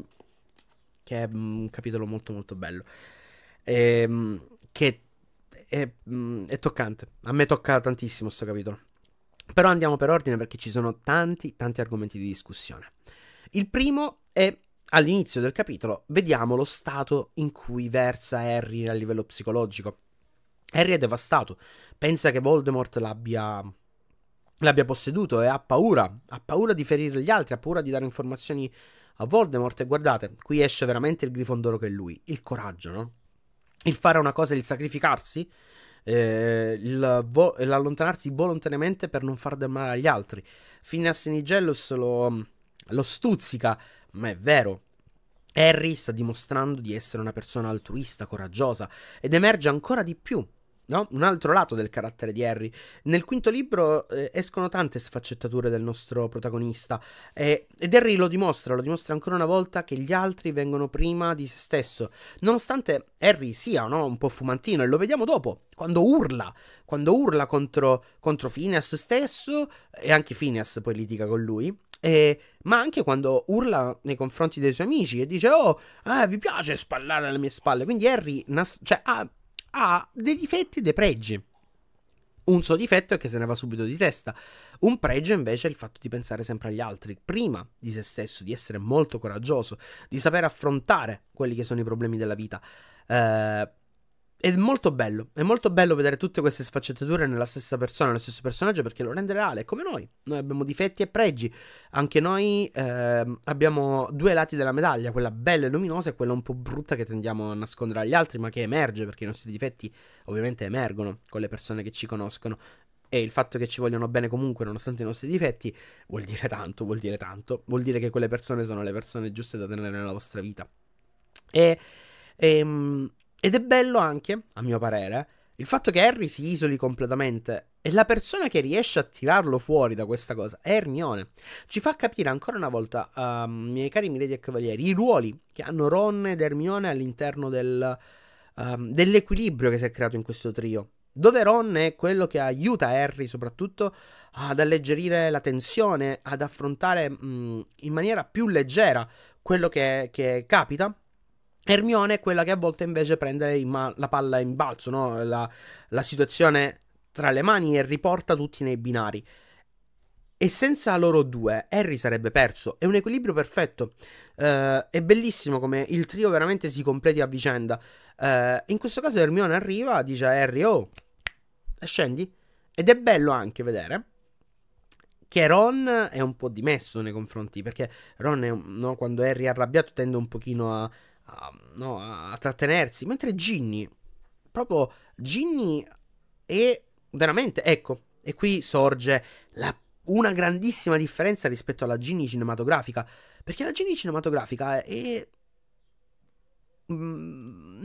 che è mm, un capitolo molto molto bello. E, ehm, che è, mm, è toccante. A me tocca tantissimo questo capitolo. Però andiamo per ordine perché ci sono tanti, tanti argomenti di discussione. Il primo è all'inizio del capitolo, vediamo lo stato in cui versa Harry a livello psicologico. Harry è devastato, pensa che Voldemort l'abbia, l'abbia posseduto e ha paura, ha paura di ferire gli altri, ha paura di dare informazioni a Voldemort e guardate, qui esce veramente il Grifondoro che è lui, il coraggio, no? Il fare una cosa, il sacrificarsi, eh, vo- l'allontanarsi volontariamente per non far del male agli altri. Phineas Nigellus lo, lo stuzzica, ma è vero, Harry sta dimostrando di essere una persona altruista, coraggiosa ed emerge ancora di più no? un altro lato del carattere di Harry. Nel quinto libro eh, escono tante sfaccettature del nostro protagonista eh, ed Harry lo dimostra, lo dimostra ancora una volta che gli altri vengono prima di se stesso, nonostante Harry sia no? un po' fumantino e lo vediamo dopo, quando urla, quando urla contro, contro Phineas stesso e anche Phineas poi litiga con lui. Eh, ma anche quando urla nei confronti dei suoi amici e dice: Oh, ah, vi piace spallare alle mie spalle? Quindi Harry, nas- cioè, ha ha dei difetti e dei pregi. Un suo difetto è che se ne va subito di testa. Un pregio invece è il fatto di pensare sempre agli altri, prima di se stesso, di essere molto coraggioso, di saper affrontare quelli che sono i problemi della vita. Eh, è molto bello, è molto bello vedere tutte queste sfaccettature nella stessa persona, nello stesso personaggio, perché lo rende reale, come noi. Noi abbiamo difetti e pregi, anche noi eh, abbiamo due lati della medaglia, quella bella e luminosa e quella un po' brutta che tendiamo a nascondere agli altri, ma che emerge, perché i nostri difetti ovviamente emergono con le persone che ci conoscono. E il fatto che ci vogliono bene comunque, nonostante i nostri difetti, vuol dire tanto, vuol dire tanto, vuol dire che quelle persone sono le persone giuste da tenere nella vostra vita. E... e ehm, ed è bello anche, a mio parere, il fatto che Harry si isoli completamente e la persona che riesce a tirarlo fuori da questa cosa è Hermione. Ci fa capire ancora una volta, uh, miei cari Milady e Cavalieri, i ruoli che hanno Ron ed Hermione all'interno del, uh, dell'equilibrio che si è creato in questo trio. Dove Ron è quello che aiuta Harry soprattutto ad alleggerire la tensione, ad affrontare mh, in maniera più leggera quello che, che capita Hermione è quella che a volte invece prende ma- la palla in balzo, no? la-, la situazione tra le mani e riporta tutti nei binari. E senza loro due, Harry sarebbe perso. È un equilibrio perfetto. Uh, è bellissimo come il trio veramente si completi a vicenda. Uh, in questo caso Hermione arriva, dice a Harry, oh, scendi. Ed è bello anche vedere che Ron è un po' dimesso nei confronti, perché Ron, un, no, quando Harry è arrabbiato, tende un pochino a Um, no, a trattenersi. Mentre Ginny, proprio Ginny è veramente, ecco, e qui sorge la, una grandissima differenza rispetto alla Ginny cinematografica, perché la Ginny cinematografica è... Mm,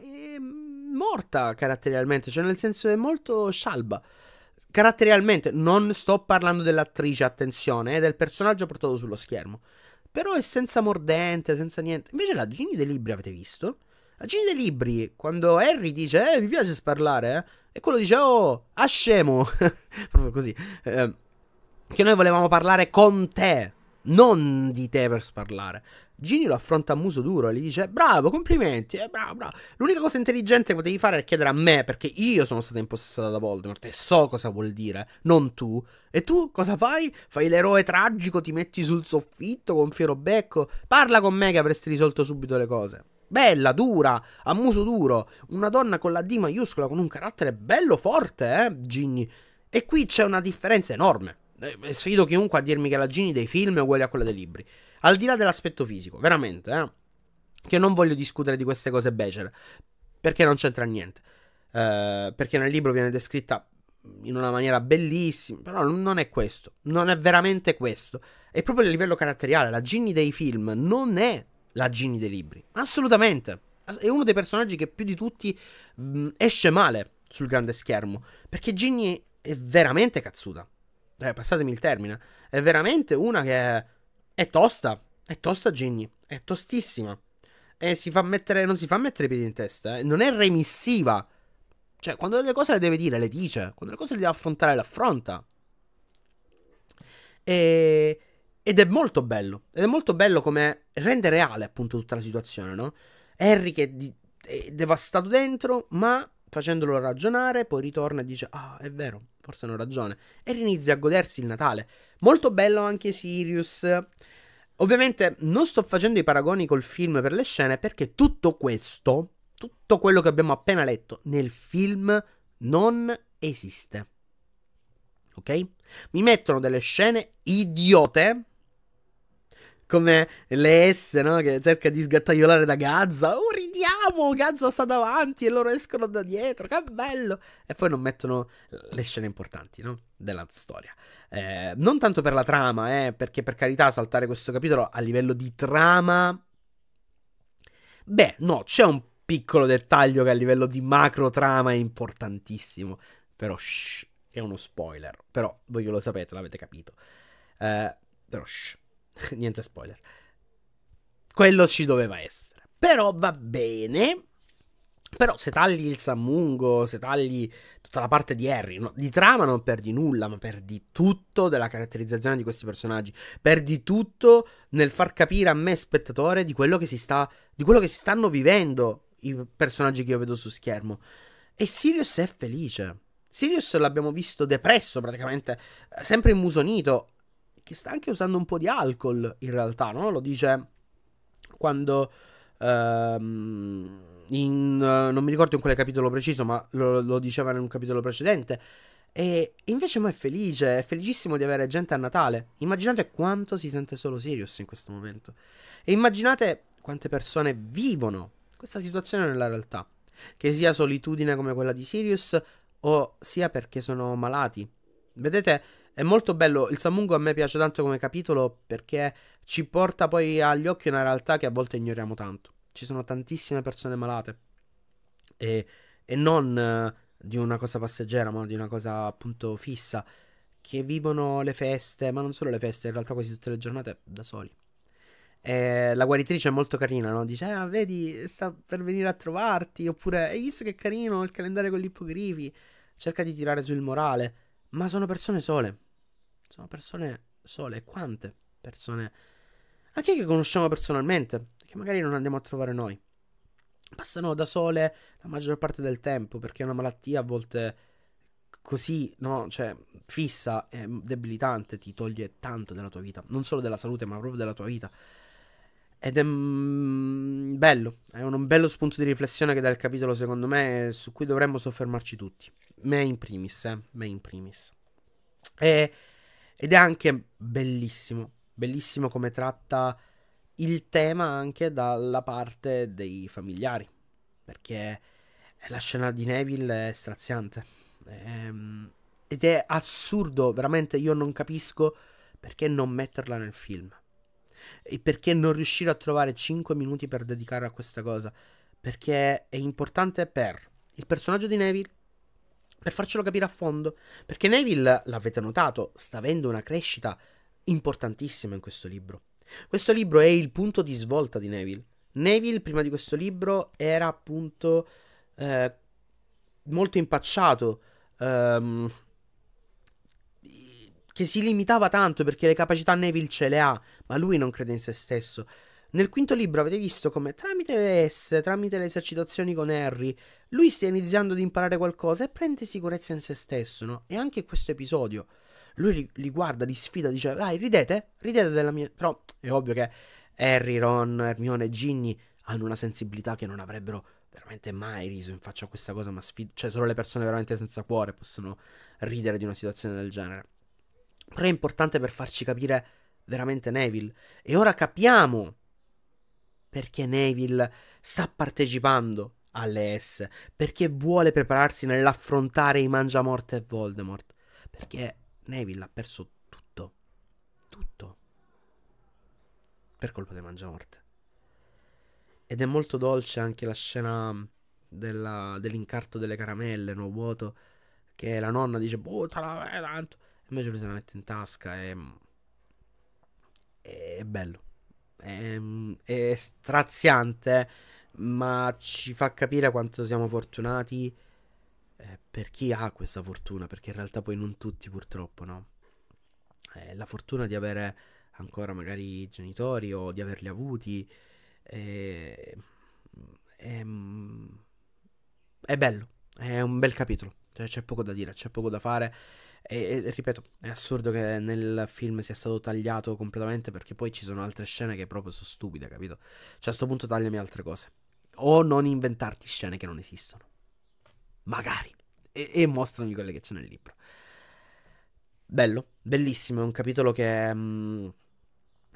è morta caratterialmente, cioè nel senso è molto scialba. Caratterialmente, non sto parlando dell'attrice, attenzione, è eh, del personaggio portato sullo schermo. Però è senza mordente, senza niente. Invece la Ginny dei libri avete visto? La Ginny dei libri, quando Harry dice, eh, mi piace sparlare, eh? E quello dice, oh, a scemo. Proprio così. Eh, che noi volevamo parlare con te, non di te per sparlare. Gini lo affronta a muso duro e gli dice: Bravo, complimenti, eh, bravo, bravo. L'unica cosa intelligente che potevi fare è chiedere a me, perché io sono stata impossessata da Voldemort e so cosa vuol dire, non tu. E tu cosa fai? Fai l'eroe tragico, ti metti sul soffitto con fiero becco. Parla con me che avresti risolto subito le cose. Bella, dura, a muso duro. Una donna con la D maiuscola, con un carattere bello forte, eh, Ginny. E qui c'è una differenza enorme. Eh, sfido chiunque a dirmi che la Ginny dei film è uguale a quella dei libri. Al di là dell'aspetto fisico, veramente, eh, che non voglio discutere di queste cose becere, perché non c'entra niente. Eh, perché nel libro viene descritta in una maniera bellissima, però non è questo, non è veramente questo. È proprio a livello caratteriale, la Ginny dei film non è la Ginny dei libri, assolutamente. È uno dei personaggi che più di tutti mh, mm, esce male sul grande schermo, perché Ginny è veramente cazzuta. Eh, passatemi il termine, è veramente una che è tosta. È tosta, Ginny. È tostissima. E si fa mettere, non si fa mettere i piedi in testa. Eh. Non è remissiva. Cioè, quando le cose le deve dire, le dice. Quando le cose le deve affrontare, le affronta. E... Ed è molto bello. Ed è molto bello come rende reale, appunto, tutta la situazione, no? Harry che è, di... è devastato dentro, ma facendolo ragionare, poi ritorna e dice: Ah, è vero, forse hanno ragione. E rinizia a godersi il Natale. Molto bello anche Sirius Ovviamente non sto facendo i paragoni col film per le scene perché tutto questo, tutto quello che abbiamo appena letto nel film non esiste. Ok? Mi mettono delle scene idiote come le S, no? Che cerca di sgattaiolare da Gaza. Oh, ridiamo! Gaza sta davanti e loro escono da dietro. Che bello! E poi non mettono le scene importanti, no? Della storia. Eh, non tanto per la trama, eh, perché per carità saltare questo capitolo a livello di trama... Beh, no, c'è un piccolo dettaglio che a livello di macro trama è importantissimo. Però, shh, è uno spoiler. Però voi lo sapete, l'avete capito. Eh, però, shh. niente spoiler. Quello ci doveva essere. Però va bene. Però se tagli il Samungo, se tagli tutta la parte di Harry, no, di trama non perdi nulla, ma perdi tutto della caratterizzazione di questi personaggi. Perdi tutto nel far capire a me, spettatore, di quello che si, sta, di quello che si stanno vivendo i personaggi che io vedo su schermo. E Sirius è felice. Sirius l'abbiamo visto depresso praticamente, eh, sempre immusonito, che sta anche usando un po' di alcol in realtà, no? Lo dice quando... Um, in, non mi ricordo in quale capitolo preciso, ma lo, lo diceva in un capitolo precedente. E invece ma è felice, è felicissimo di avere gente a Natale. Immaginate quanto si sente solo Sirius in questo momento. E immaginate quante persone vivono questa situazione nella realtà. Che sia solitudine come quella di Sirius o sia perché sono malati. Vedete, è molto bello, il Samungo a me piace tanto come capitolo perché ci porta poi agli occhi una realtà che a volte ignoriamo tanto. Ci sono tantissime persone malate e, e non eh, di una cosa passeggera, ma di una cosa appunto fissa, che vivono le feste, ma non solo le feste, in realtà quasi tutte le giornate da soli. E la guaritrice è molto carina, no? Dice, ah, vedi, sta per venire a trovarti, oppure, hai visto che carino il calendario con gli ippogrifi? Cerca di tirare su il morale, ma sono persone sole sono persone sole. Quante persone? Anche che conosciamo personalmente, che magari non andiamo a trovare noi. Passano da sole la maggior parte del tempo perché è una malattia a volte così, no? Cioè, fissa e debilitante, ti toglie tanto della tua vita. Non solo della salute, ma proprio della tua vita. Ed è mm, bello, è un, un bello spunto di riflessione che dà il capitolo, secondo me, su cui dovremmo soffermarci tutti. Me in primis, eh? me in primis. E ed è anche bellissimo, bellissimo come tratta il tema anche dalla parte dei familiari, perché la scena di Neville è straziante. Ehm, ed è assurdo, veramente io non capisco perché non metterla nel film. E perché non riuscire a trovare 5 minuti per dedicare a questa cosa. Perché è importante per il personaggio di Neville, per farcelo capire a fondo. Perché Neville, l'avete notato, sta avendo una crescita importantissima in questo libro. Questo libro è il punto di svolta di Neville. Neville, prima di questo libro, era appunto eh, molto impacciato, ehm, che si limitava tanto perché le capacità Neville ce le ha, ma lui non crede in se stesso. Nel quinto libro avete visto come tramite le S, tramite le esercitazioni con Harry, lui stia iniziando ad imparare qualcosa e prende sicurezza in se stesso, no? E anche in questo episodio. Lui li, li, guarda, li sfida, dice, dai, ridete, ridete della mia... Però è ovvio che Harry, Ron, Hermione e Ginny hanno una sensibilità che non avrebbero veramente mai riso in faccia a questa cosa, ma sfid- cioè solo le persone veramente senza cuore possono ridere di una situazione del genere. Però è importante per farci capire veramente Neville. E ora capiamo perché Neville sta partecipando alle S, perché vuole prepararsi nell'affrontare i Mangiamorte e Voldemort, perché Neville ha perso tutto, tutto, per colpa dei Mangiamorte. Ed è molto dolce anche la scena dell'incarto delle caramelle, no vuoto, che la nonna dice buttala, eh, tanto, invece lui se la mette in tasca e... Mm, è bello è, ehm, è straziante, ma ci fa capire quanto siamo fortunati eh, per chi ha questa fortuna, perché in realtà poi non tutti purtroppo, no? Eh, la fortuna di avere ancora magari genitori o di averli avuti eh, è mm, bello, è un bel capitolo, cioè, c'è poco da dire, c'è poco da fare e, e, ripeto, è assurdo che nel film sia stato tagliato completamente perché poi ci sono altre scene che proprio sono stupide, capito? Cioè a questo punto tagliami altre cose. O non inventarti scene che non esistono. Magari. E, e mostrami quelle che c'è nel libro. Bello, bellissimo, è un capitolo che, mh, mm,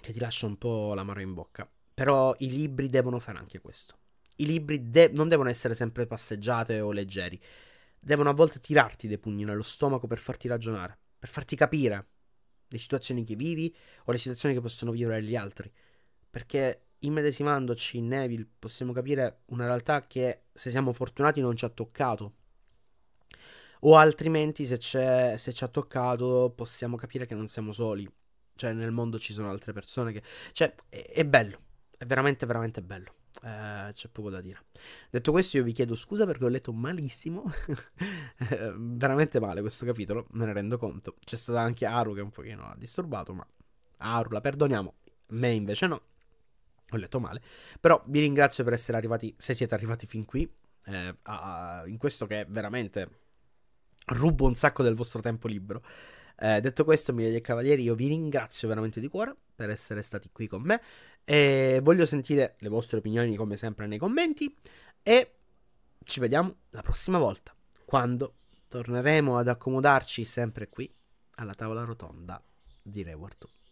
che ti lascia un po' l'amaro in bocca. Però i libri devono fare anche questo. I libri de- non devono essere sempre passeggiate o leggeri devono a volte tirarti dei pugni nello stomaco per farti ragionare, per farti capire le situazioni che vivi o le situazioni che possono vivere gli altri. Perché immedesimandoci in Neville possiamo capire una realtà che se siamo fortunati non ci ha toccato. O altrimenti se, se ci ha toccato possiamo capire che non siamo soli. Cioè nel mondo ci sono altre persone che... Cioè è, è bello, è veramente veramente bello eh, c'è poco da dire. Detto questo, io vi chiedo scusa perché ho letto malissimo, eh, veramente male questo capitolo, me ne rendo conto. C'è stata anche Aru che un pochino ha disturbato, ma Aru la perdoniamo, me invece no. Ho letto male, però vi ringrazio per essere arrivati, se siete arrivati fin qui, eh, a, a, in questo che veramente rubo un sacco del vostro tempo libero. Eh, detto questo, miei cavalieri, io vi ringrazio veramente di cuore per essere stati qui con me. E voglio sentire le vostre opinioni come sempre nei commenti e ci vediamo la prossima volta quando torneremo ad accomodarci sempre qui alla tavola rotonda di Reward 2.